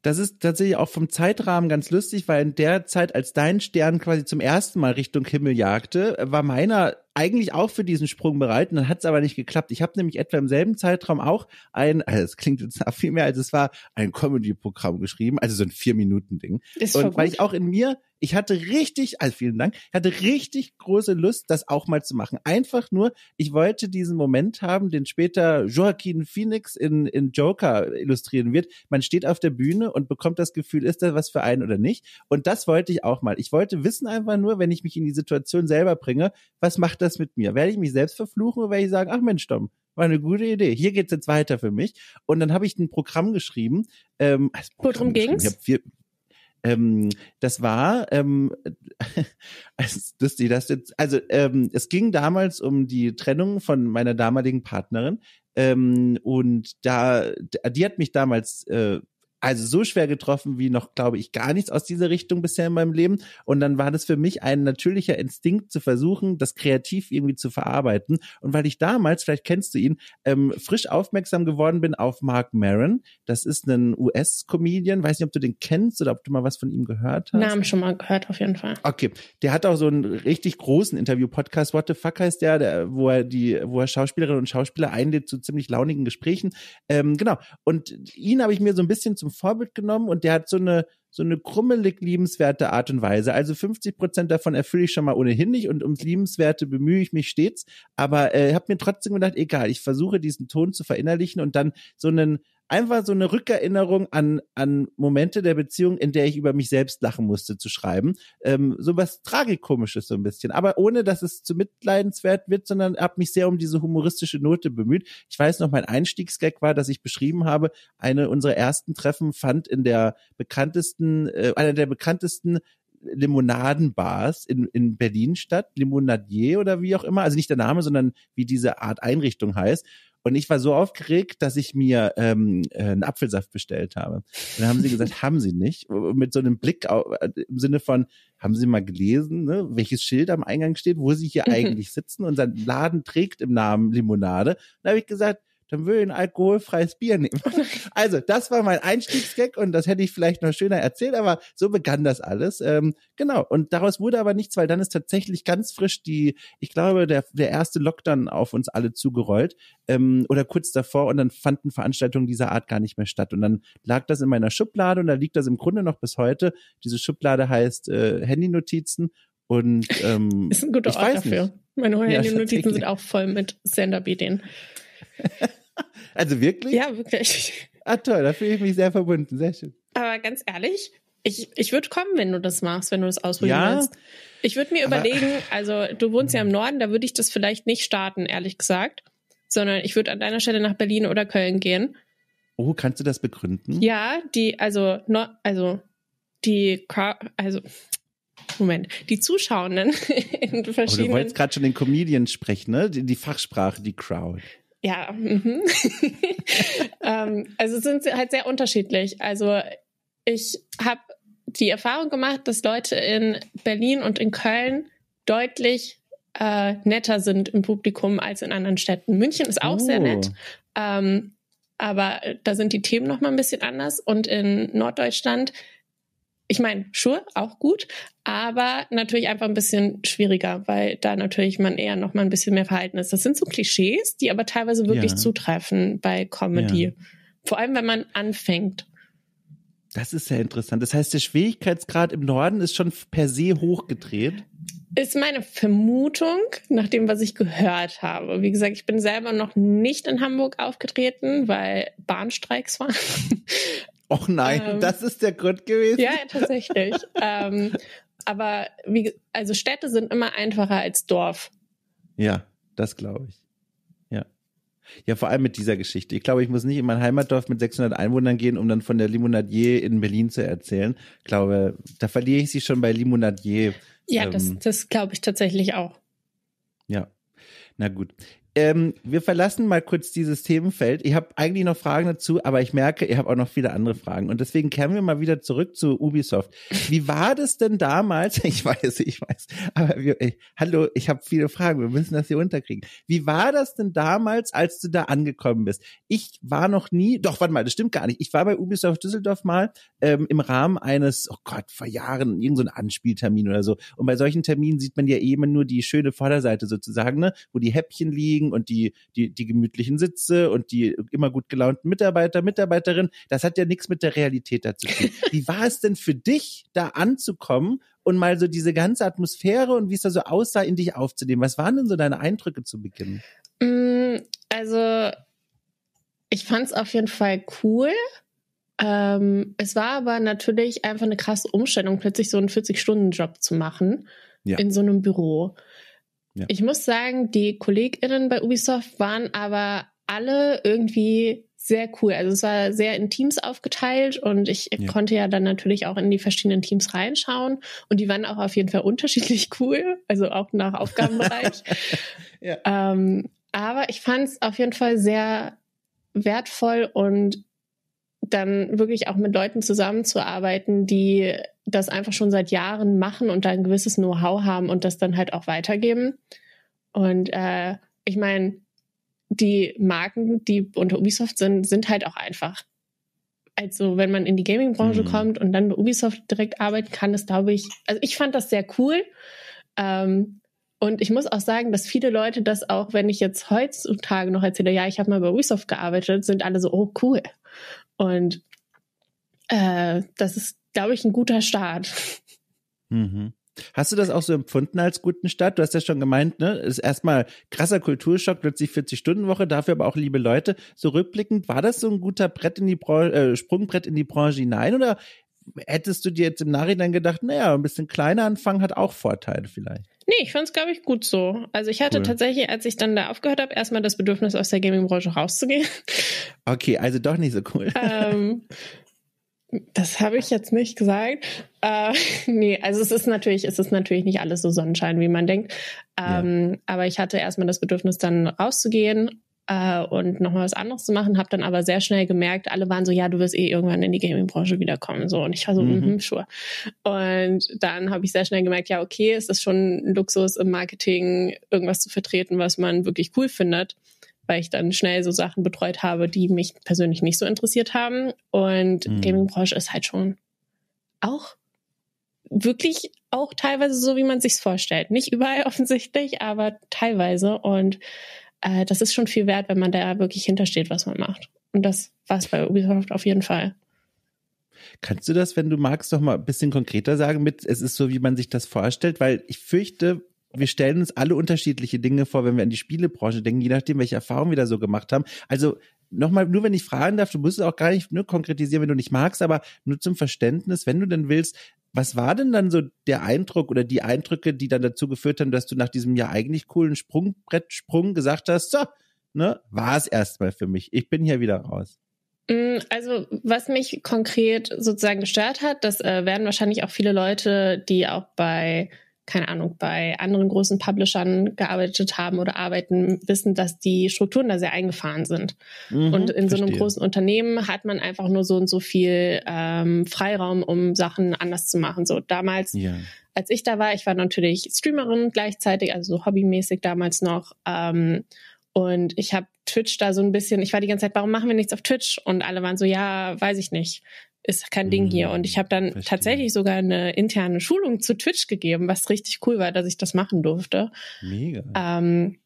Das ist tatsächlich auch vom Zeitrahmen ganz lustig, weil in der Zeit, als dein Stern quasi zum ersten Mal Richtung Himmel jagte, war meiner eigentlich auch für diesen Sprung bereit und dann hat es aber nicht geklappt. Ich habe nämlich etwa im selben Zeitraum auch ein, also es klingt jetzt nach viel mehr, als es war, ein Comedy-Programm geschrieben, also so ein Vier-Minuten-Ding. Und weil ich auch in mir ich hatte richtig, also vielen Dank, hatte richtig große Lust, das auch mal zu machen. Einfach nur, ich wollte diesen Moment haben, den später Joaquin Phoenix in, in Joker illustrieren wird. Man steht auf der Bühne und bekommt das Gefühl, ist das was für einen oder nicht? Und das wollte ich auch mal. Ich wollte wissen einfach nur, wenn ich mich in die Situation selber bringe, was macht das mit mir? Werde ich mich selbst verfluchen oder werde ich sagen, ach Mensch, Dom, war eine gute Idee. Hier geht's jetzt weiter für mich. Und dann habe ich ein Programm geschrieben. Ähm, also Programm Worum ging's? Ich ähm, das war, ähm, dass das jetzt, also ähm, es ging damals um die Trennung von meiner damaligen Partnerin ähm, und da, die hat mich damals äh, also so schwer getroffen wie noch, glaube ich, gar nichts aus dieser Richtung bisher in meinem Leben. Und dann war das für mich ein natürlicher Instinkt zu versuchen, das kreativ irgendwie zu verarbeiten. Und weil ich damals, vielleicht kennst du ihn, ähm, frisch aufmerksam geworden bin auf Mark Maron. Das ist ein US-Comedian. Weiß nicht, ob du den kennst oder ob du mal was von ihm gehört hast. Namen schon mal gehört, auf jeden Fall. Okay. Der hat auch so einen richtig großen Interview-Podcast. What the fuck heißt der, der, wo er die, wo er Schauspielerinnen und Schauspieler einlädt zu ziemlich launigen Gesprächen. Ähm, genau. Und ihn habe ich mir so ein bisschen zum zum Vorbild genommen und der hat so eine so eine krummelig liebenswerte Art und Weise. Also 50 Prozent davon erfülle ich schon mal ohnehin nicht und ums Liebenswerte bemühe ich mich stets. Aber äh, habe mir trotzdem gedacht, egal, ich versuche diesen Ton zu verinnerlichen und dann so einen einfach so eine Rückerinnerung an, an Momente der Beziehung, in der ich über mich selbst lachen musste, zu schreiben. Ähm, so was Tragikomisches so ein bisschen. Aber ohne, dass es zu mitleidenswert wird, sondern habe mich sehr um diese humoristische Note bemüht. Ich weiß noch, mein Einstiegsgag war, dass ich beschrieben habe, eine unserer ersten Treffen fand in der bekanntesten, äh, einer der bekanntesten Limonadenbars in, in Berlin statt, Limonadier oder wie auch immer, also nicht der Name, sondern wie diese Art Einrichtung heißt. Und ich war so aufgeregt, dass ich mir ähm, äh, einen Apfelsaft bestellt habe. Und dann haben sie gesagt, haben sie nicht. Mit so einem Blick auf, äh, im Sinne von, haben Sie mal gelesen, ne, welches Schild am Eingang steht, wo Sie hier mhm. eigentlich sitzen? Unser Laden trägt im Namen Limonade. Und Da habe ich gesagt, dann will ich ein alkoholfreies Bier nehmen. Also, das war mein Einstiegsgag und das hätte ich vielleicht noch schöner erzählt, aber so begann das alles. Ähm, genau. Und daraus wurde aber nichts, weil dann ist tatsächlich ganz frisch die, ich glaube, der, der erste Lockdown auf uns alle zugerollt ähm, oder kurz davor und dann fanden Veranstaltungen dieser Art gar nicht mehr statt. Und dann lag das in meiner Schublade und da liegt das im Grunde noch bis heute. Diese Schublade heißt äh, Handynotizen und ähm, ist ein guter Ort dafür. Nicht. Meine ja, Handynotizen sind auch voll mit Senderbedien also wirklich? Ja, wirklich. Ah, toll, da fühle ich mich sehr verbunden. Sehr schön. Aber ganz ehrlich, ich, ich würde kommen, wenn du das machst, wenn du das ausprobieren ja, willst. Ich würde mir überlegen, also du wohnst ja im Norden, da würde ich das vielleicht nicht starten, ehrlich gesagt, sondern ich würde an deiner Stelle nach Berlin oder Köln gehen. Oh, kannst du das begründen? Ja, die, also, no, also, die, also, Moment, die Zuschauenden in verschiedenen. Aber du wolltest gerade schon den Comedian sprechen, ne? Die, die Fachsprache, die Crowd. Ja, mhm. ähm, also sind sie halt sehr unterschiedlich. Also ich habe die Erfahrung gemacht, dass Leute in Berlin und in Köln deutlich äh, netter sind im Publikum als in anderen Städten. München ist auch oh. sehr nett, ähm, aber da sind die Themen noch mal ein bisschen anders. Und in Norddeutschland ich meine, Schuhe auch gut, aber natürlich einfach ein bisschen schwieriger, weil da natürlich man eher noch mal ein bisschen mehr verhalten ist. Das sind so Klischees, die aber teilweise wirklich ja. zutreffen bei Comedy. Ja. Vor allem, wenn man anfängt. Das ist sehr interessant. Das heißt, der Schwierigkeitsgrad im Norden ist schon per se hochgedreht. Ist meine Vermutung nach dem, was ich gehört habe. Wie gesagt, ich bin selber noch nicht in Hamburg aufgetreten, weil Bahnstreiks waren. Och nein, ähm, das ist der Grund gewesen. Ja, tatsächlich. ähm, aber wie, also Städte sind immer einfacher als Dorf. Ja, das glaube ich. Ja. Ja, vor allem mit dieser Geschichte. Ich glaube, ich muss nicht in mein Heimatdorf mit 600 Einwohnern gehen, um dann von der Limonadier in Berlin zu erzählen. Ich glaube, da verliere ich sie schon bei Limonadier. Ja, ähm, das, das glaube ich tatsächlich auch. Ja. Na gut ähm, wir verlassen mal kurz dieses Themenfeld. Ich habe eigentlich noch Fragen dazu, aber ich merke, ihr habt auch noch viele andere Fragen. Und deswegen kehren wir mal wieder zurück zu Ubisoft. Wie war das denn damals? Ich weiß, ich weiß. Aber wir, ich, hallo, ich habe viele Fragen. Wir müssen das hier unterkriegen. Wie war das denn damals, als du da angekommen bist? Ich war noch nie, doch, warte mal, das stimmt gar nicht. Ich war bei Ubisoft Düsseldorf mal ähm, im Rahmen eines, oh Gott, vor Jahren, irgendein so Anspieltermin oder so. Und bei solchen Terminen sieht man ja eben eh nur die schöne Vorderseite sozusagen, ne? wo die Häppchen liegen liegen und die, die, die gemütlichen Sitze und die immer gut gelaunten Mitarbeiter, Mitarbeiterinnen, das hat ja nichts mit der Realität dazu zu tun. Wie war es denn für dich, da anzukommen und mal so diese ganze Atmosphäre und wie es da so aussah, in dich aufzunehmen? Was waren denn so deine Eindrücke zu Beginn? Mm, also, ich fand es auf jeden Fall cool. Ähm, es war aber natürlich einfach eine krasse Umstellung, plötzlich so einen 40-Stunden-Job zu machen ja. in so einem Büro. Ja. Ich muss sagen, die KollegInnen bei Ubisoft waren aber alle irgendwie sehr cool. Also es war sehr in Teams aufgeteilt und ich ja. konnte ja dann natürlich auch in die verschiedenen Teams reinschauen und die waren auch auf jeden Fall unterschiedlich cool, also auch nach Aufgabenbereich. ja. ähm, aber ich fand es auf jeden Fall sehr wertvoll und dann wirklich auch mit Leuten zusammenzuarbeiten, die das einfach schon seit Jahren machen und da ein gewisses Know-how haben und das dann halt auch weitergeben. Und äh, ich meine, die Marken, die unter Ubisoft sind, sind halt auch einfach. Also wenn man in die Gaming-Branche mhm. kommt und dann bei Ubisoft direkt arbeiten kann, das glaube ich, also ich fand das sehr cool. Ähm, und ich muss auch sagen, dass viele Leute das auch, wenn ich jetzt heutzutage noch erzähle, ja, ich habe mal bei Ubisoft gearbeitet, sind alle so, oh cool. Und äh, das ist glaube ich, ein guter Start. Mhm. Hast du das auch so empfunden als guten Start? Du hast ja schon gemeint, ne? Ist erstmal krasser Kulturschock, plötzlich 40-Stunden-Woche, dafür aber auch liebe Leute. So rückblickend, war das so ein guter Brett in die Branche, äh, Sprungbrett in die Branche hinein oder hättest du dir jetzt im Nachhinein gedacht, naja, ein bisschen kleiner anfangen hat auch Vorteile vielleicht? Nee, ich fand es, glaube ich, gut so. Also ich hatte cool. tatsächlich, als ich dann da aufgehört habe, erstmal das Bedürfnis, aus der Gaming-Branche rauszugehen. Okay, also doch nicht so cool. Ähm, Das habe ich jetzt nicht gesagt. Äh, nee, also es ist natürlich, es ist natürlich nicht alles so Sonnenschein, wie man denkt. Ähm, ja. Aber ich hatte erstmal das Bedürfnis, dann rauszugehen äh, und nochmal was anderes zu machen, habe dann aber sehr schnell gemerkt, alle waren so, ja, du wirst eh irgendwann in die Gaming-Branche wiederkommen. So. Und ich war so, mhm, mhm sure. Und dann habe ich sehr schnell gemerkt, ja, okay, es ist schon ein Luxus im Marketing, irgendwas zu vertreten, was man wirklich cool findet weil ich dann schnell so Sachen betreut habe, die mich persönlich nicht so interessiert haben. Und mhm. Gaming-Branche ist halt schon auch wirklich auch teilweise so, wie man sich's vorstellt. Nicht überall offensichtlich, aber teilweise. Und äh, das ist schon viel wert, wenn man da wirklich hintersteht, was man macht. Und das war es bei Ubisoft auf jeden Fall. Kannst du das, wenn du magst, noch mal ein bisschen konkreter sagen mit, es ist so, wie man sich das vorstellt? Weil ich fürchte, wir stellen uns alle unterschiedliche Dinge vor, wenn wir an die Spielebranche denken, je nachdem, welche Erfahrungen wir da so gemacht haben. Also nochmal, nur wenn ich fragen darf, du musst es auch gar nicht nur konkretisieren, wenn du nicht magst, aber nur zum Verständnis, wenn du denn willst, was war denn dann so der Eindruck oder die Eindrücke, die dann dazu geführt haben, dass du nach diesem ja eigentlich coolen Sprungbrettsprung gesagt hast, so, ne, war es erstmal für mich. Ich bin hier wieder raus. Mm, also was mich konkret sozusagen gestört hat, das äh, werden wahrscheinlich auch viele Leute, die auch bei keine Ahnung, bei anderen großen Publishern gearbeitet haben oder arbeiten, wissen, dass die Strukturen da sehr eingefahren sind. Mhm, und in verstehe. so einem großen Unternehmen hat man einfach nur so und so viel ähm, Freiraum, um Sachen anders zu machen. So damals, ja. als ich da war, ich war natürlich Streamerin gleichzeitig, also so hobbymäßig damals noch. Ähm, und ich habe Twitch da so ein bisschen, ich war die ganze Zeit, warum machen wir nichts auf Twitch? Und alle waren so, ja, weiß ich nicht ist kein Ding hier. Hm, und ich habe dann Verstehe. tatsächlich sogar eine interne Schulung zu Twitch gegeben, was richtig cool war, dass ich das machen durfte. Mega. Ähm,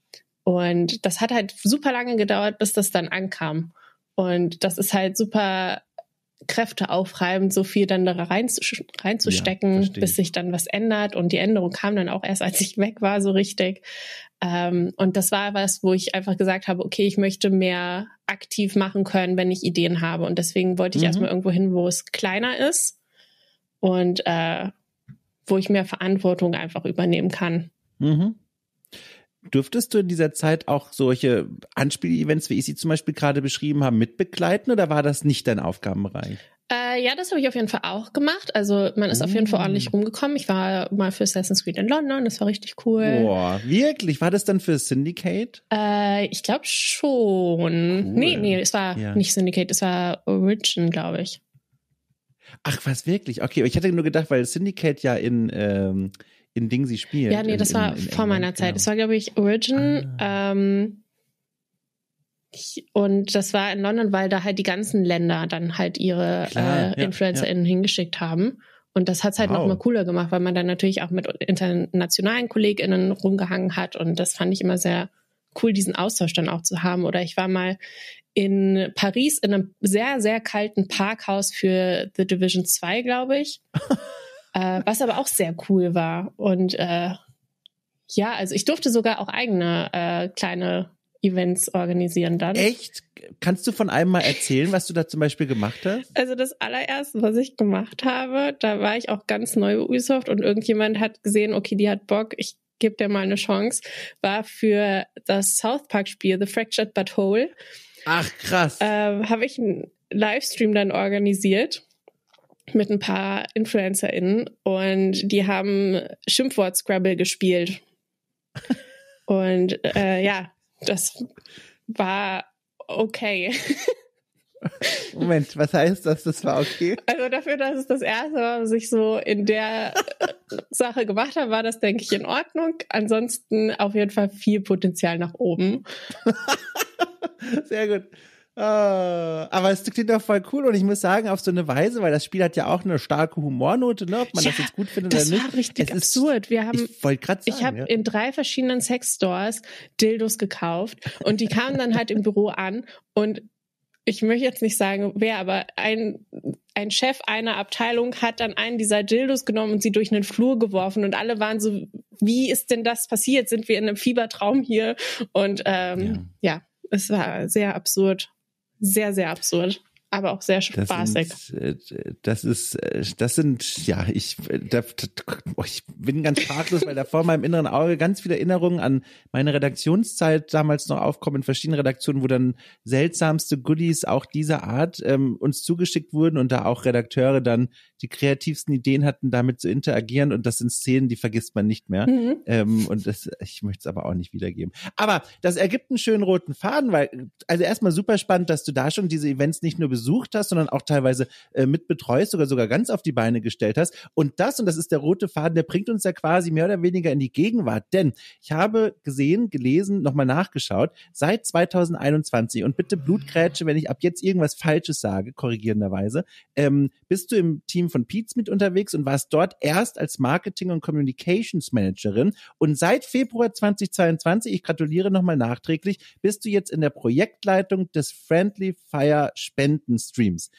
und das hat halt super lange gedauert, bis das dann ankam. Und das ist halt super kräfteaufreibend, so viel dann da rein, reinzustecken, ja, bis sich dann was ändert. Und die Änderung kam dann auch erst, als ich weg war, so richtig. Ähm, und das war was, wo ich einfach gesagt habe, okay, ich möchte mehr aktiv machen können, wenn ich Ideen habe. Und deswegen wollte ich mhm. erstmal irgendwo hin, wo es kleiner ist und äh, wo ich mehr Verantwortung einfach übernehmen kann. Mhm. Dürftest du in dieser Zeit auch solche Anspiel-Events, wie ich sie zum Beispiel gerade beschrieben habe, mitbegleiten oder war das nicht dein Aufgabenbereich? Äh, ja, das habe ich auf jeden Fall auch gemacht. Also man ist mm. auf jeden Fall ordentlich mm. rumgekommen. Ich war mal für Assassin's Creed in London, das war richtig cool. Boah, wirklich? War das dann für Syndicate? Äh, ich glaube schon. Cool. Nee, nee, es war ja. nicht Syndicate, es war Origin, glaube ich. Ach, was wirklich? Okay, ich hatte nur gedacht, weil Syndicate ja in ähm, in Ding sie spielt. Ja, nee, das in, war in, in vor England, meiner Zeit. Genau. Das war, glaube ich, Origin. Ah. Ähm, und das war in London, weil da halt die ganzen Länder dann halt ihre äh, ja, InfluencerInnen ja. hingeschickt haben. Und das hat es halt wow. nochmal cooler gemacht, weil man dann natürlich auch mit internationalen KollegInnen rumgehangen hat. Und das fand ich immer sehr cool, diesen Austausch dann auch zu haben. Oder ich war mal in Paris in einem sehr, sehr kalten Parkhaus für The Division 2, glaube ich. Äh, was aber auch sehr cool war. Und äh, ja, also ich durfte sogar auch eigene äh, kleine Events organisieren dann. Echt? Kannst du von einem mal erzählen, was du da zum Beispiel gemacht hast? Also das allererste, was ich gemacht habe, da war ich auch ganz neu bei Ubisoft und irgendjemand hat gesehen, okay, die hat Bock, ich gebe dir mal eine Chance, war für das South Park Spiel The Fractured But Whole. Ach krass. Äh, habe ich einen Livestream dann organisiert mit ein paar InfluencerInnen und die haben Schimpfwort Scrabble gespielt. und äh, ja, das war okay. Moment, was heißt das? Das war okay. Also dafür, dass es das erste Mal, was ich so in der äh, Sache gemacht habe, war das, denke ich, in Ordnung. Ansonsten auf jeden Fall viel Potenzial nach oben. Sehr gut. Ah, aber es klingt doch voll cool und ich muss sagen, auf so eine Weise, weil das Spiel hat ja auch eine starke Humornote, ne? ob man ja, das jetzt gut findet oder nicht. Das war richtig es absurd. Wir haben, ich wollte gerade sagen. Ich habe ja. in drei verschiedenen Sexstores Dildos gekauft und die kamen dann halt im Büro an und ich möchte jetzt nicht sagen, wer, aber ein, ein Chef einer Abteilung hat dann einen dieser Dildos genommen und sie durch einen Flur geworfen und alle waren so, wie ist denn das passiert? Sind wir in einem Fiebertraum hier? Und ähm, ja. ja es war sehr absurd sehr, sehr absurd aber auch sehr spaßig. Das, sind, äh, das ist, äh, das sind, ja, ich, da, ich bin ganz sprachlos, weil da vor meinem inneren Auge ganz viele Erinnerungen an meine Redaktionszeit damals noch aufkommen in verschiedenen Redaktionen, wo dann seltsamste Goodies auch dieser Art ähm, uns zugeschickt wurden und da auch Redakteure dann die kreativsten Ideen hatten, damit zu interagieren und das sind Szenen, die vergisst man nicht mehr. Mhm. Ähm, und das, ich möchte es aber auch nicht wiedergeben. Aber das ergibt einen schönen roten Faden, weil, also erstmal super spannend, dass du da schon diese Events nicht nur besuchst, gesucht hast, sondern auch teilweise äh, mitbetreust oder sogar ganz auf die Beine gestellt hast. Und das, und das ist der rote Faden, der bringt uns ja quasi mehr oder weniger in die Gegenwart. Denn ich habe gesehen, gelesen, nochmal nachgeschaut, seit 2021, und bitte Blutgrätsche, wenn ich ab jetzt irgendwas Falsches sage, korrigierenderweise, ähm, bist du im Team von Pete's mit unterwegs und warst dort erst als Marketing- und Communications Managerin. Und seit Februar 2022, ich gratuliere nochmal nachträglich, bist du jetzt in der Projektleitung des Friendly Fire Spenden Millionen Streams.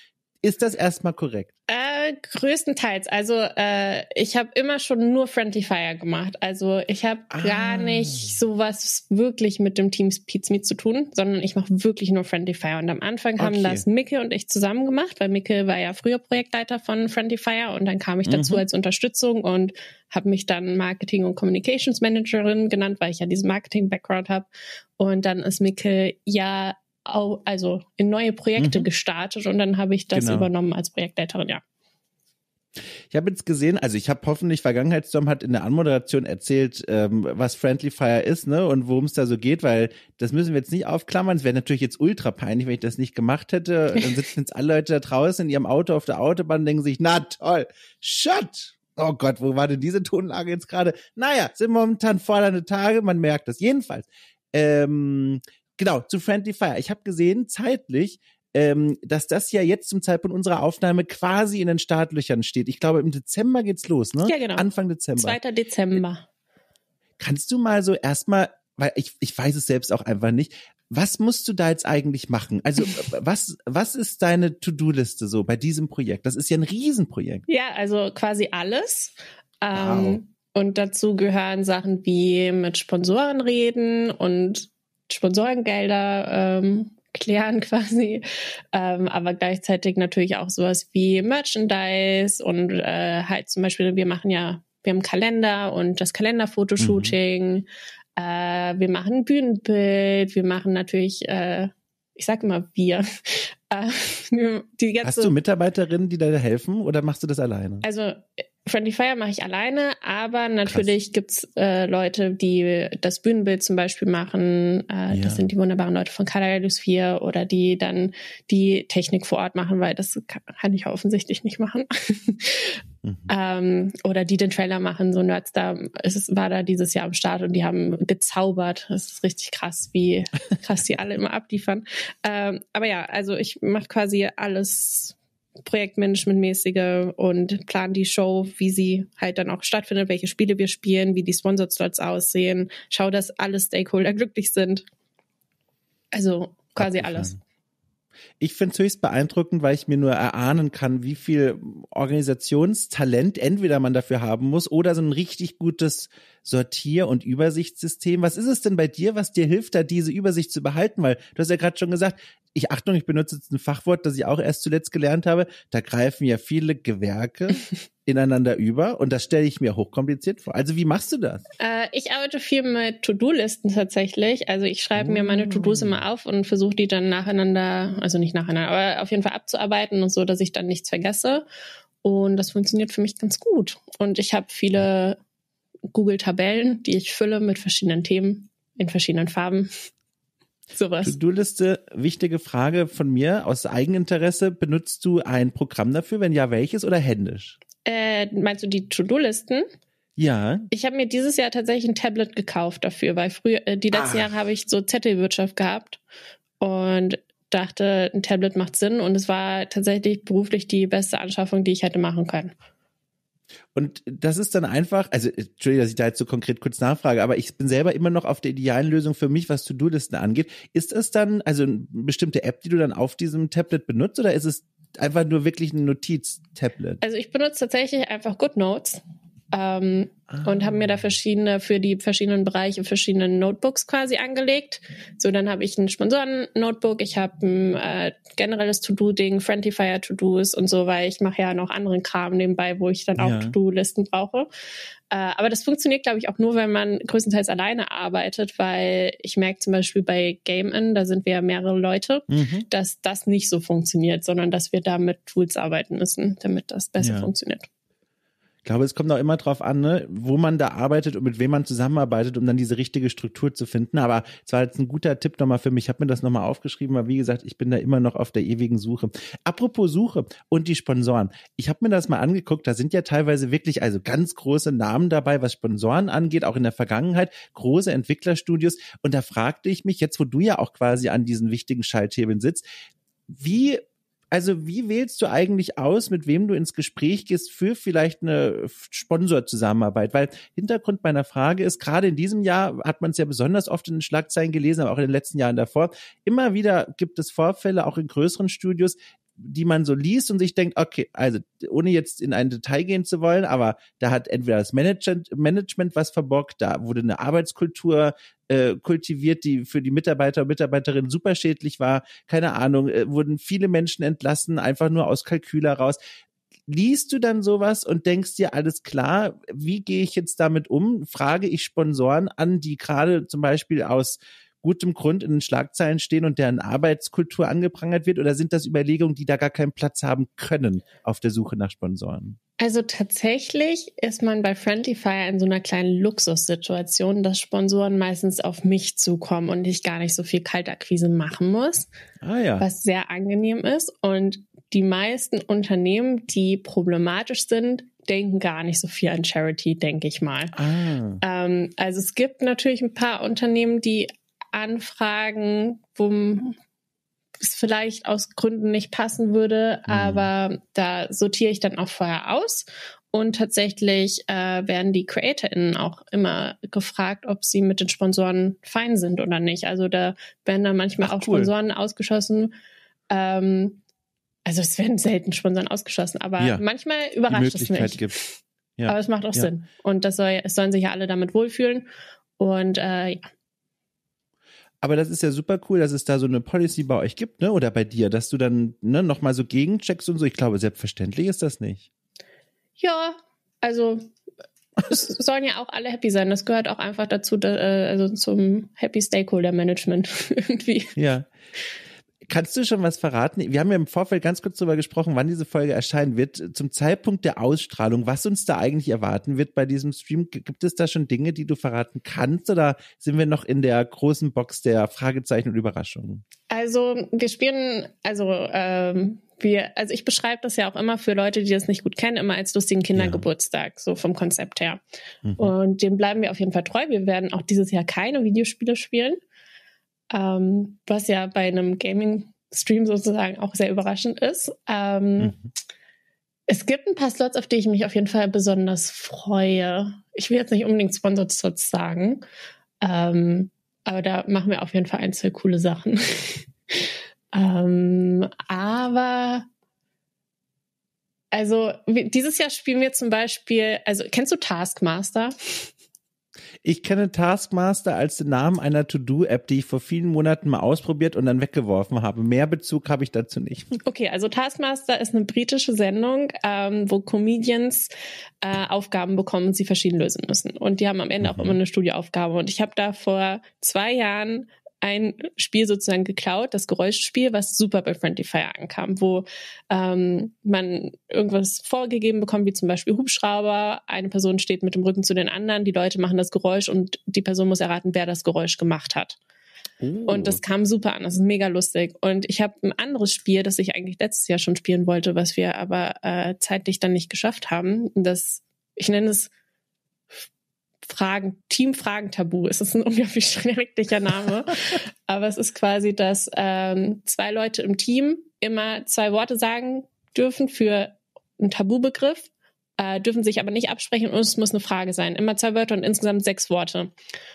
Ist das erstmal korrekt? Äh, größtenteils. Also äh, ich habe immer schon nur Friendly Fire gemacht. Also ich habe ah. gar nicht sowas wirklich mit dem Team Speeds Meet zu tun, sondern ich mache wirklich nur Friendly Fire. Und am Anfang okay. haben das Micke und ich zusammen gemacht, weil Micke war ja früher Projektleiter von Friendly Fire und dann kam ich dazu mhm. als Unterstützung und habe mich dann Marketing und Communications Managerin genannt, weil ich ja diesen Marketing Background habe. Und dann ist Micke ja also in neue Projekte mhm. gestartet und dann habe ich das genau. übernommen als Projektleiterin, ja. Ich habe jetzt gesehen, also ich habe hoffentlich Vergangenheitsstorm hat in der Anmoderation erzählt, ähm, was Friendly Fire ist, ne, und worum es da so geht, weil das müssen wir jetzt nicht aufklammern. Es wäre natürlich jetzt ultra peinlich, wenn ich das nicht gemacht hätte. Dann sitzen jetzt alle Leute da draußen in ihrem Auto auf der Autobahn denken sich, na toll, shut! Oh Gott, wo war denn diese Tonlage jetzt gerade? Naja, sind momentan fordernde Tage, man merkt das. Jedenfalls, ähm, genau, zu Friendly Fire. Ich habe gesehen, zeitlich, ähm, dass das ja jetzt zum Zeitpunkt unserer Aufnahme quasi in den Startlöchern steht. Ich glaube, im Dezember geht's los, ne? Ja, genau. Anfang Dezember. 2. Dezember. Äh, kannst du mal so erstmal, weil ich, ich weiß es selbst auch einfach nicht, was musst du da jetzt eigentlich machen? Also, was, was ist deine To-Do-Liste so bei diesem Projekt? Das ist ja ein Riesenprojekt. Ja, also quasi alles. Ähm, wow. Und dazu gehören Sachen wie mit Sponsoren reden und Sponsorengelder ähm, klären quasi, ähm, aber gleichzeitig natürlich auch sowas wie Merchandise und äh, halt zum Beispiel, wir machen ja, wir haben Kalender und das Kalenderfotoshooting, mhm. äh, wir machen Bühnenbild, wir machen natürlich, äh, ich sag immer wir, äh, Hast du Mitarbeiterinnen, die da helfen oder machst du das alleine? Also äh, Friendly Fire mache ich alleine, aber natürlich Krass. gibt's äh, Leute, die das Bühnenbild zum Beispiel machen. Äh, ja. Das sind die wunderbaren Leute von Calagalus 4 oder die dann die Technik vor Ort machen, weil das kann ich offensichtlich nicht machen. mhm. ähm, oder die den Trailer machen. So Nerds da. es, war da dieses Jahr am Start und die haben gezaubert. Das ist richtig krass, wie krass die alle immer abliefern. Ähm, aber ja, also ich mache quasi alles Projektmanagementmäßige und planen die Show, wie sie halt dann auch stattfindet, welche Spiele wir spielen, wie die Sponsor-Slots aussehen, schau, dass alle Stakeholder glücklich sind. Also quasi Abgefahren. alles. Ich finde es höchst beeindruckend, weil ich mir nur erahnen kann, wie viel Organisationstalent entweder man dafür haben muss oder so ein richtig gutes Sortier- und Übersichtssystem. Was ist es denn bei dir, was dir hilft, da diese Übersicht zu behalten? Weil du hast ja gerade schon gesagt, ich Achtung, ich benutze jetzt ein Fachwort, das ich auch erst zuletzt gelernt habe. Da greifen ja viele Gewerke ineinander über und das stelle ich mir hochkompliziert vor. Also wie machst du das? Äh, ich arbeite viel mit To-Do-Listen tatsächlich. Also ich schreibe oh. mir meine oh. To-Dos immer auf und versuche die dann nacheinander, also nicht nacheinander, aber auf jeden Fall abzuarbeiten und so, dass ich dann nichts vergesse. Und das funktioniert für mich ganz gut. Und ich habe viele Google-Tabellen, die ich fülle mit verschiedenen Themen in verschiedenen Farben. Sowas. To-Do-Liste, wichtige Frage von mir aus Eigeninteresse. Benutzt du ein Programm dafür? Wenn ja, welches oder händisch? Äh, meinst du die To-Do-Listen? Ja. Ich habe mir dieses Jahr tatsächlich ein Tablet gekauft dafür, weil früher, äh, die letzten Ach. Jahre habe ich so Zettelwirtschaft gehabt und dachte, ein Tablet macht Sinn und es war tatsächlich beruflich die beste Anschaffung, die ich hätte machen können. Und das ist dann einfach, also entschuldige, dass ich da jetzt so konkret kurz nachfrage, aber ich bin selber immer noch auf der idealen Lösung für mich, was To-Do-Listen angeht. Ist es dann, also eine bestimmte App, die du dann auf diesem Tablet benutzt oder ist es einfach nur wirklich ein Notiz-Tablet? Also ich benutze tatsächlich einfach GoodNotes ähm, ah. und habe mir da ah. verschiedene für die verschiedenen Bereiche verschiedene Notebooks quasi angelegt. So, dann habe ich ein Sponsoren-Notebook, ich habe ein äh, generelles To-Do-Ding, Friendly Fire To-Dos und so, weil ich mache ja noch anderen Kram nebenbei, wo ich dann auch ja. To-Do-Listen brauche. Äh, aber das funktioniert, glaube ich, auch nur, wenn man größtenteils alleine arbeitet, weil ich merke zum Beispiel bei Game In, da sind wir ja mehrere Leute, mhm. dass das nicht so funktioniert, sondern dass wir da mit Tools arbeiten müssen, damit das besser ja. funktioniert. Ich glaube, es kommt auch immer drauf an, ne, wo man da arbeitet und mit wem man zusammenarbeitet, um dann diese richtige Struktur zu finden. Aber es war jetzt ein guter Tipp nochmal für mich. Ich habe mir das nochmal aufgeschrieben, weil wie gesagt, ich bin da immer noch auf der ewigen Suche. Apropos Suche und die Sponsoren. Ich habe mir das mal angeguckt. Da sind ja teilweise wirklich also ganz große Namen dabei, was Sponsoren angeht, auch in der Vergangenheit. Große Entwicklerstudios. Und da fragte ich mich jetzt, wo du ja auch quasi an diesen wichtigen Schalthebeln sitzt, wie also wie wählst du eigentlich aus, mit wem du ins Gespräch gehst für vielleicht eine Sponsorzusammenarbeit? Weil Hintergrund meiner Frage ist, gerade in diesem Jahr hat man es ja besonders oft in den Schlagzeilen gelesen, aber auch in den letzten Jahren davor. Immer wieder gibt es Vorfälle, auch in größeren Studios, die man so liest und sich denkt, okay, also ohne jetzt in ein Detail gehen zu wollen, aber da hat entweder das Management, Management was verbockt, da wurde eine Arbeitskultur äh, kultiviert, die für die Mitarbeiter und Mitarbeiterinnen super schädlich war, keine Ahnung, äh, wurden viele Menschen entlassen, einfach nur aus Kalkül heraus liest du dann sowas und denkst dir, alles klar, wie gehe ich jetzt damit um? Frage ich Sponsoren an, die gerade zum Beispiel aus gutem Grund in den Schlagzeilen stehen und deren Arbeitskultur angeprangert wird? Oder sind das Überlegungen, die da gar keinen Platz haben können auf der Suche nach Sponsoren? Also tatsächlich ist man bei Friendly Fire in so einer kleinen Luxussituation, dass Sponsoren meistens auf mich zukommen und ich gar nicht so viel Kaltakquise machen muss, ah, ja. was sehr angenehm ist. Und die meisten Unternehmen, die problematisch sind, denken gar nicht so viel an Charity, denke ich mal. Ah. Ähm, also es gibt natürlich ein paar Unternehmen, die anfragen, wo es vielleicht aus Gründen nicht passen würde, mhm. aber da sortiere ich dann auch vorher aus. Und tatsächlich äh, werden die CreatorInnen auch immer gefragt, ob sie mit den Sponsoren fein sind oder nicht. Also da werden dann manchmal Ach, auch cool. Sponsoren ausgeschossen. Ähm, also es werden selten Sponsoren ausgeschossen, aber ja, manchmal überrascht es mich. Gibt's. Ja. Aber es macht auch ja. Sinn. Und das soll, es sollen sich ja alle damit wohlfühlen. Und äh, ja, aber das ist ja super cool, dass es da so eine Policy bei euch gibt, ne? Oder bei dir, dass du dann ne, nochmal so gegencheckst und so. Ich glaube, selbstverständlich ist das nicht. Ja, also sollen ja auch alle happy sein. Das gehört auch einfach dazu, äh, also zum Happy Stakeholder Management irgendwie. Ja. Kannst du schon was verraten? Wir haben ja im Vorfeld ganz kurz darüber gesprochen, wann diese Folge erscheinen wird. Zum Zeitpunkt der Ausstrahlung, was uns da eigentlich erwarten wird bei diesem Stream, gibt es da schon Dinge, die du verraten kannst oder sind wir noch in der großen Box der Fragezeichen und Überraschungen? Also wir spielen, also ähm, wir, also ich beschreibe das ja auch immer für Leute, die das nicht gut kennen, immer als lustigen Kindergeburtstag, ja. so vom Konzept her. Mhm. Und dem bleiben wir auf jeden Fall treu. Wir werden auch dieses Jahr keine Videospiele spielen ähm, was ja bei einem Gaming-Stream sozusagen auch sehr überraschend ist. Ähm, mhm. Es gibt ein paar Slots, auf die ich mich auf jeden Fall besonders freue. Ich will jetzt nicht unbedingt Sponsor-Slots sagen, ähm, aber da machen wir auf jeden Fall ein, zwei coole Sachen. ähm, aber also dieses Jahr spielen wir zum Beispiel, also kennst du Taskmaster? Ich kenne Taskmaster als den Namen einer To-Do-App, die ich vor vielen Monaten mal ausprobiert und dann weggeworfen habe. Mehr Bezug habe ich dazu nicht. Okay, also Taskmaster ist eine britische Sendung, ähm, wo Comedians äh, Aufgaben bekommen und sie verschieden lösen müssen. Und die haben am Ende mhm. auch immer eine Studieaufgabe. Und ich habe da vor zwei Jahren ein Spiel sozusagen geklaut, das Geräuschspiel, was super bei Friendly Fire ankam, wo ähm, man irgendwas vorgegeben bekommt, wie zum Beispiel Hubschrauber, eine Person steht mit dem Rücken zu den anderen, die Leute machen das Geräusch und die Person muss erraten, wer das Geräusch gemacht hat. Uh. Und das oh. kam super an, das ist mega lustig. Und ich habe ein anderes Spiel, das ich eigentlich letztes Jahr schon spielen wollte, was wir aber äh, zeitlich dann nicht geschafft haben. Das, ich nenne es Fragen, teamfragen Tabu. Es ist ein unglaublich schrecklicher Name. Aber es ist quasi, dass ähm, zwei Leute im Team immer zwei Worte sagen dürfen für einen Tabubegriff äh, dürfen sich aber nicht absprechen und es muss eine Frage sein. Immer zwei Wörter und insgesamt sechs Worte.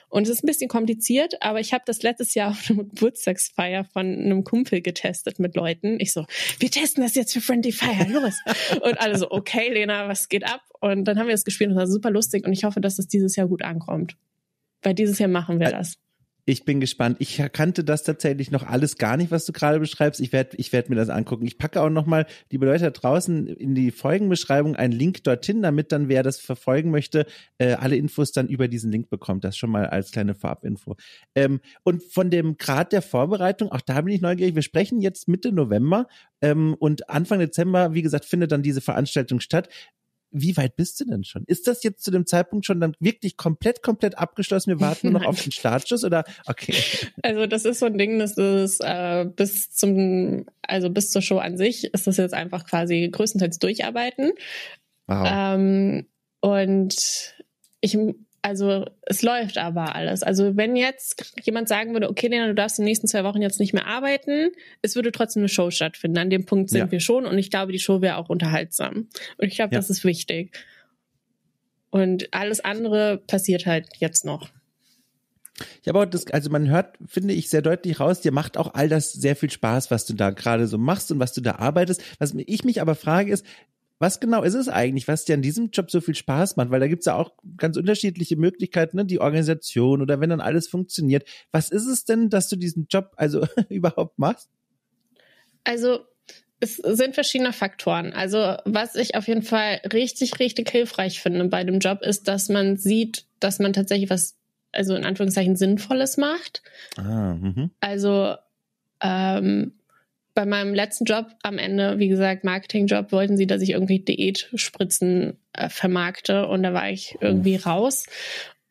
Und es ist ein bisschen kompliziert, aber ich habe das letztes Jahr auf einer Geburtstagsfeier von einem Kumpel getestet mit Leuten. Ich so, wir testen das jetzt für Friendly Fire, los. und alle so, okay, Lena, was geht ab? Und dann haben wir das gespielt und das war super lustig und ich hoffe, dass das dieses Jahr gut ankommt. Weil dieses Jahr machen wir das. Ich bin gespannt. Ich kannte das tatsächlich noch alles gar nicht, was du gerade beschreibst. Ich werde ich werd mir das angucken. Ich packe auch nochmal, liebe Leute da draußen, in die Folgenbeschreibung einen Link dorthin, damit dann, wer das verfolgen möchte, äh, alle Infos dann über diesen Link bekommt. Das schon mal als kleine Farbinfo. Ähm, und von dem Grad der Vorbereitung, auch da bin ich neugierig. Wir sprechen jetzt Mitte November ähm, und Anfang Dezember, wie gesagt, findet dann diese Veranstaltung statt wie weit bist du denn schon? Ist das jetzt zu dem Zeitpunkt schon dann wirklich komplett, komplett abgeschlossen? Wir warten nur noch auf den Startschuss oder? Okay. Also das ist so ein Ding, das ist äh, bis zum, also bis zur Show an sich ist das jetzt einfach quasi größtenteils durcharbeiten. Wow. Ähm, und ich also es läuft aber alles. Also wenn jetzt jemand sagen würde, okay, Lena, du darfst die nächsten zwei Wochen jetzt nicht mehr arbeiten, es würde trotzdem eine Show stattfinden. An dem Punkt sind ja. wir schon und ich glaube, die Show wäre auch unterhaltsam. Und ich glaube, ja. das ist wichtig. Und alles andere passiert halt jetzt noch. Ja, aber das, also man hört, finde ich, sehr deutlich raus, dir macht auch all das sehr viel Spaß, was du da gerade so machst und was du da arbeitest. Was ich mich aber frage ist, was genau ist es eigentlich, was dir an diesem Job so viel Spaß macht? Weil da gibt's ja auch ganz unterschiedliche Möglichkeiten, ne? die Organisation oder wenn dann alles funktioniert. Was ist es denn, dass du diesen Job also überhaupt machst? Also es sind verschiedene Faktoren. Also was ich auf jeden Fall richtig, richtig hilfreich finde bei dem Job ist, dass man sieht, dass man tatsächlich was, also in Anführungszeichen Sinnvolles macht. Ah, mh. also ähm, bei meinem letzten Job am Ende, wie gesagt, Marketingjob, wollten sie, dass ich irgendwie Diätspritzen äh, vermarkte und da war ich irgendwie raus.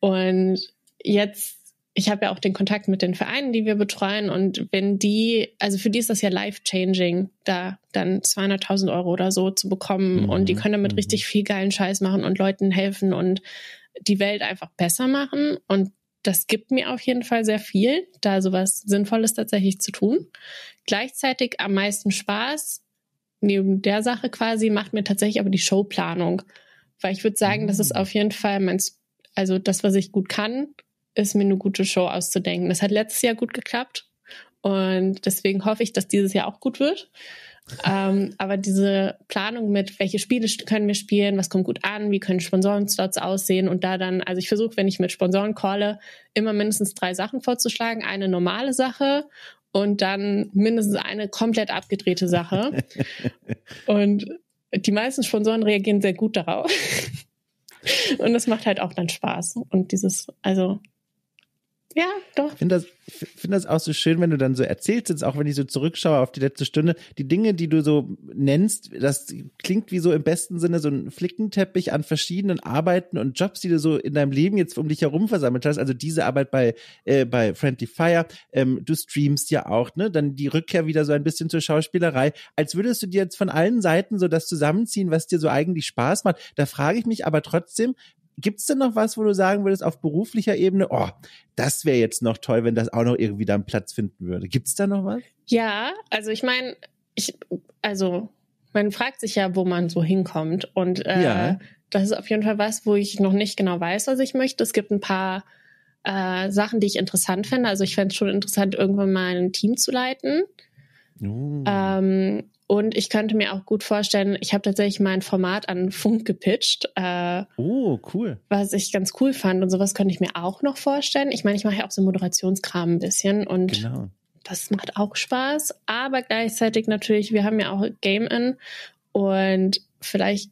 Und jetzt ich habe ja auch den Kontakt mit den Vereinen, die wir betreuen. Und wenn die, also für die ist das ja life-changing, da dann 200.000 Euro oder so zu bekommen. Mhm. Und die können damit mhm. richtig viel geilen Scheiß machen und Leuten helfen und die Welt einfach besser machen. Und das gibt mir auf jeden Fall sehr viel, da sowas Sinnvolles tatsächlich zu tun. Gleichzeitig am meisten Spaß, neben der Sache quasi, macht mir tatsächlich aber die Showplanung. Weil ich würde sagen, das ist mm. auf jeden Fall mein, also das, was ich gut kann, ist mir eine gute Show auszudenken. Das hat letztes Jahr gut geklappt und deswegen hoffe ich, dass dieses Jahr auch gut wird ähm, aber diese Planung mit, welche Spiele können wir spielen, was kommt gut an, wie können Sponsoren-Slots aussehen und da dann, also ich versuche, wenn ich mit Sponsoren calle, immer mindestens drei Sachen vorzuschlagen. Eine normale Sache und dann mindestens eine komplett abgedrehte Sache. und die meisten Sponsoren reagieren sehr gut darauf. und das macht halt auch dann Spaß. Und dieses, also ja, doch. Ich finde das, find das auch so schön, wenn du dann so erzählst, jetzt auch wenn ich so zurückschaue auf die letzte Stunde, die Dinge, die du so nennst, das klingt wie so im besten Sinne so ein Flickenteppich an verschiedenen Arbeiten und Jobs, die du so in deinem Leben jetzt um dich herum versammelt hast. Also diese Arbeit bei, äh, bei Friendly Fire, ähm, du streamst ja auch, ne? Dann die Rückkehr wieder so ein bisschen zur Schauspielerei. Als würdest du dir jetzt von allen Seiten so das zusammenziehen, was dir so eigentlich Spaß macht. Da frage ich mich aber trotzdem, gibt es denn noch was, wo du sagen würdest, auf beruflicher Ebene, oh, das wäre jetzt noch toll, wenn das auch noch irgendwie da einen Platz finden würde? Gibt es da noch was? Ja, also ich meine, ich, also man fragt sich ja, wo man so hinkommt. Und äh, ja. das ist auf jeden Fall was, wo ich noch nicht genau weiß, was ich möchte. Es gibt ein paar äh, Sachen, die ich interessant finde. Also ich fände es schon interessant, irgendwann mal ein Team zu leiten. Oh. Ähm, und ich könnte mir auch gut vorstellen, ich habe tatsächlich mein Format an Funk gepitcht. Äh, oh, cool. Was ich ganz cool fand und sowas könnte ich mir auch noch vorstellen. Ich meine, ich mache ja auch so Moderationskram ein bisschen und genau. das macht auch Spaß. Aber gleichzeitig natürlich, wir haben ja auch Game In und vielleicht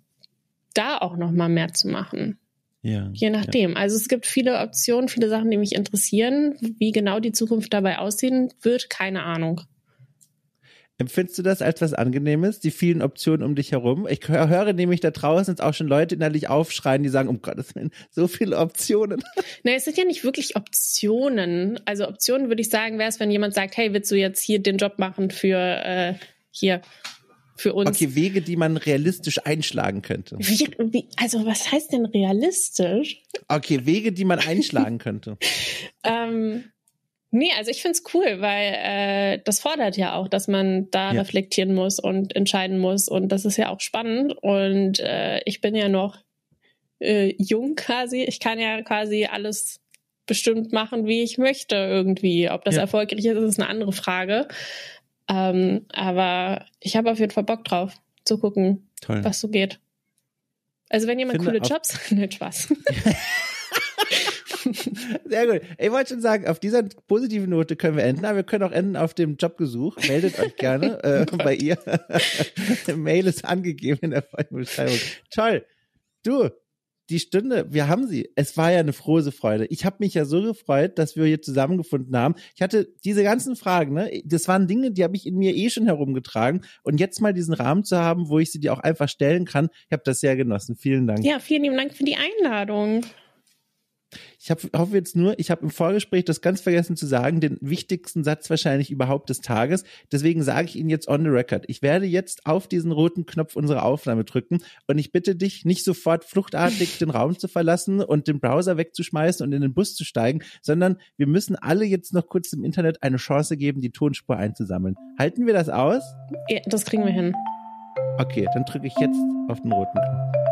da auch noch mal mehr zu machen. Ja, Je nachdem. Ja. Also es gibt viele Optionen, viele Sachen, die mich interessieren. Wie genau die Zukunft dabei aussehen wird, keine Ahnung. Empfindest du das als was Angenehmes, die vielen Optionen um dich herum? Ich höre nämlich da draußen jetzt auch schon Leute innerlich aufschreien, die sagen, um Gottes Willen, so viele Optionen. Nein, es sind ja nicht wirklich Optionen. Also Optionen würde ich sagen, wäre es, wenn jemand sagt, hey, willst du jetzt hier den Job machen für äh, hier für uns. Okay, Wege, die man realistisch einschlagen könnte. Wie, wie, also was heißt denn realistisch? Okay, Wege, die man einschlagen könnte. ähm, Nee, also ich find's cool, weil äh, das fordert ja auch, dass man da ja. reflektieren muss und entscheiden muss. Und das ist ja auch spannend. Und äh, ich bin ja noch äh, jung quasi. Ich kann ja quasi alles bestimmt machen, wie ich möchte irgendwie. Ob das ja. erfolgreich ist, ist eine andere Frage. Ähm, aber ich habe auf jeden Fall Bock drauf, zu gucken, Toll. was so geht. Also wenn jemand coole Jobs, ne Spaß. Sehr gut. Ich wollte schon sagen, auf dieser positiven Note können wir enden, aber wir können auch enden auf dem Jobgesuch. Meldet euch gerne äh, oh bei ihr. der Mail ist angegeben in der Folgenbeschreibung. Toll. Du, die Stunde, wir haben sie. Es war ja eine frohe Freude. Ich habe mich ja so gefreut, dass wir hier zusammengefunden haben. Ich hatte diese ganzen Fragen, ne, das waren Dinge, die habe ich in mir eh schon herumgetragen. Und jetzt mal diesen Rahmen zu haben, wo ich sie dir auch einfach stellen kann, ich habe das sehr genossen. Vielen Dank. Ja, vielen lieben Dank für die Einladung. Ich hab, hoffe jetzt nur, ich habe im Vorgespräch das ganz vergessen zu sagen, den wichtigsten Satz wahrscheinlich überhaupt des Tages. Deswegen sage ich Ihnen jetzt on the record. Ich werde jetzt auf diesen roten Knopf unsere Aufnahme drücken und ich bitte dich, nicht sofort fluchtartig den Raum zu verlassen und den Browser wegzuschmeißen und in den Bus zu steigen, sondern wir müssen alle jetzt noch kurz im Internet eine Chance geben, die Tonspur einzusammeln. Halten wir das aus? Ja, das kriegen wir hin. Okay, dann drücke ich jetzt auf den roten Knopf.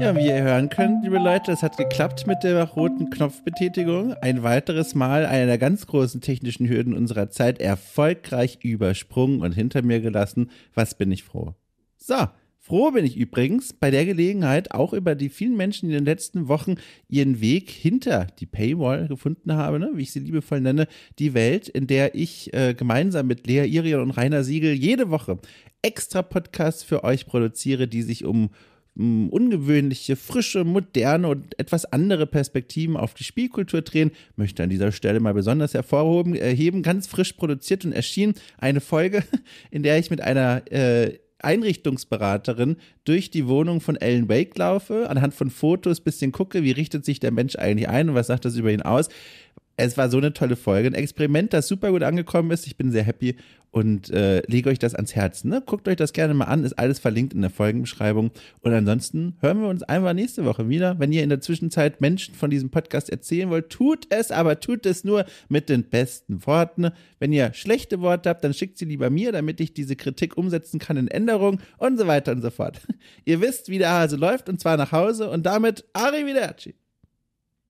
Ja, wie ihr hören könnt, liebe Leute, es hat geklappt mit der roten Knopfbetätigung. Ein weiteres Mal einer der ganz großen technischen Hürden unserer Zeit erfolgreich übersprungen und hinter mir gelassen. Was bin ich froh. So, Froh bin ich übrigens bei der Gelegenheit auch über die vielen Menschen, die in den letzten Wochen ihren Weg hinter die Paywall gefunden haben, ne? wie ich sie liebevoll nenne, die Welt, in der ich äh, gemeinsam mit Lea Irion und Rainer Siegel jede Woche extra Podcasts für euch produziere, die sich um ungewöhnliche, frische, moderne und etwas andere Perspektiven auf die Spielkultur drehen, möchte an dieser Stelle mal besonders hervorheben, ganz frisch produziert und erschien eine Folge, in der ich mit einer äh, Einrichtungsberaterin durch die Wohnung von Ellen Wake laufe, anhand von Fotos ein bisschen gucke, wie richtet sich der Mensch eigentlich ein und was sagt das über ihn aus. Es war so eine tolle Folge. Ein Experiment, das super gut angekommen ist. Ich bin sehr happy und äh, lege euch das ans Herz. Ne? Guckt euch das gerne mal an. Ist alles verlinkt in der Folgenbeschreibung. Und ansonsten hören wir uns einfach nächste Woche wieder. Wenn ihr in der Zwischenzeit Menschen von diesem Podcast erzählen wollt, tut es, aber tut es nur mit den besten Worten. Wenn ihr schlechte Worte habt, dann schickt sie lieber mir, damit ich diese Kritik umsetzen kann in Änderungen und so weiter und so fort. Ihr wisst, wie der Hase läuft und zwar nach Hause und damit Arrivederci.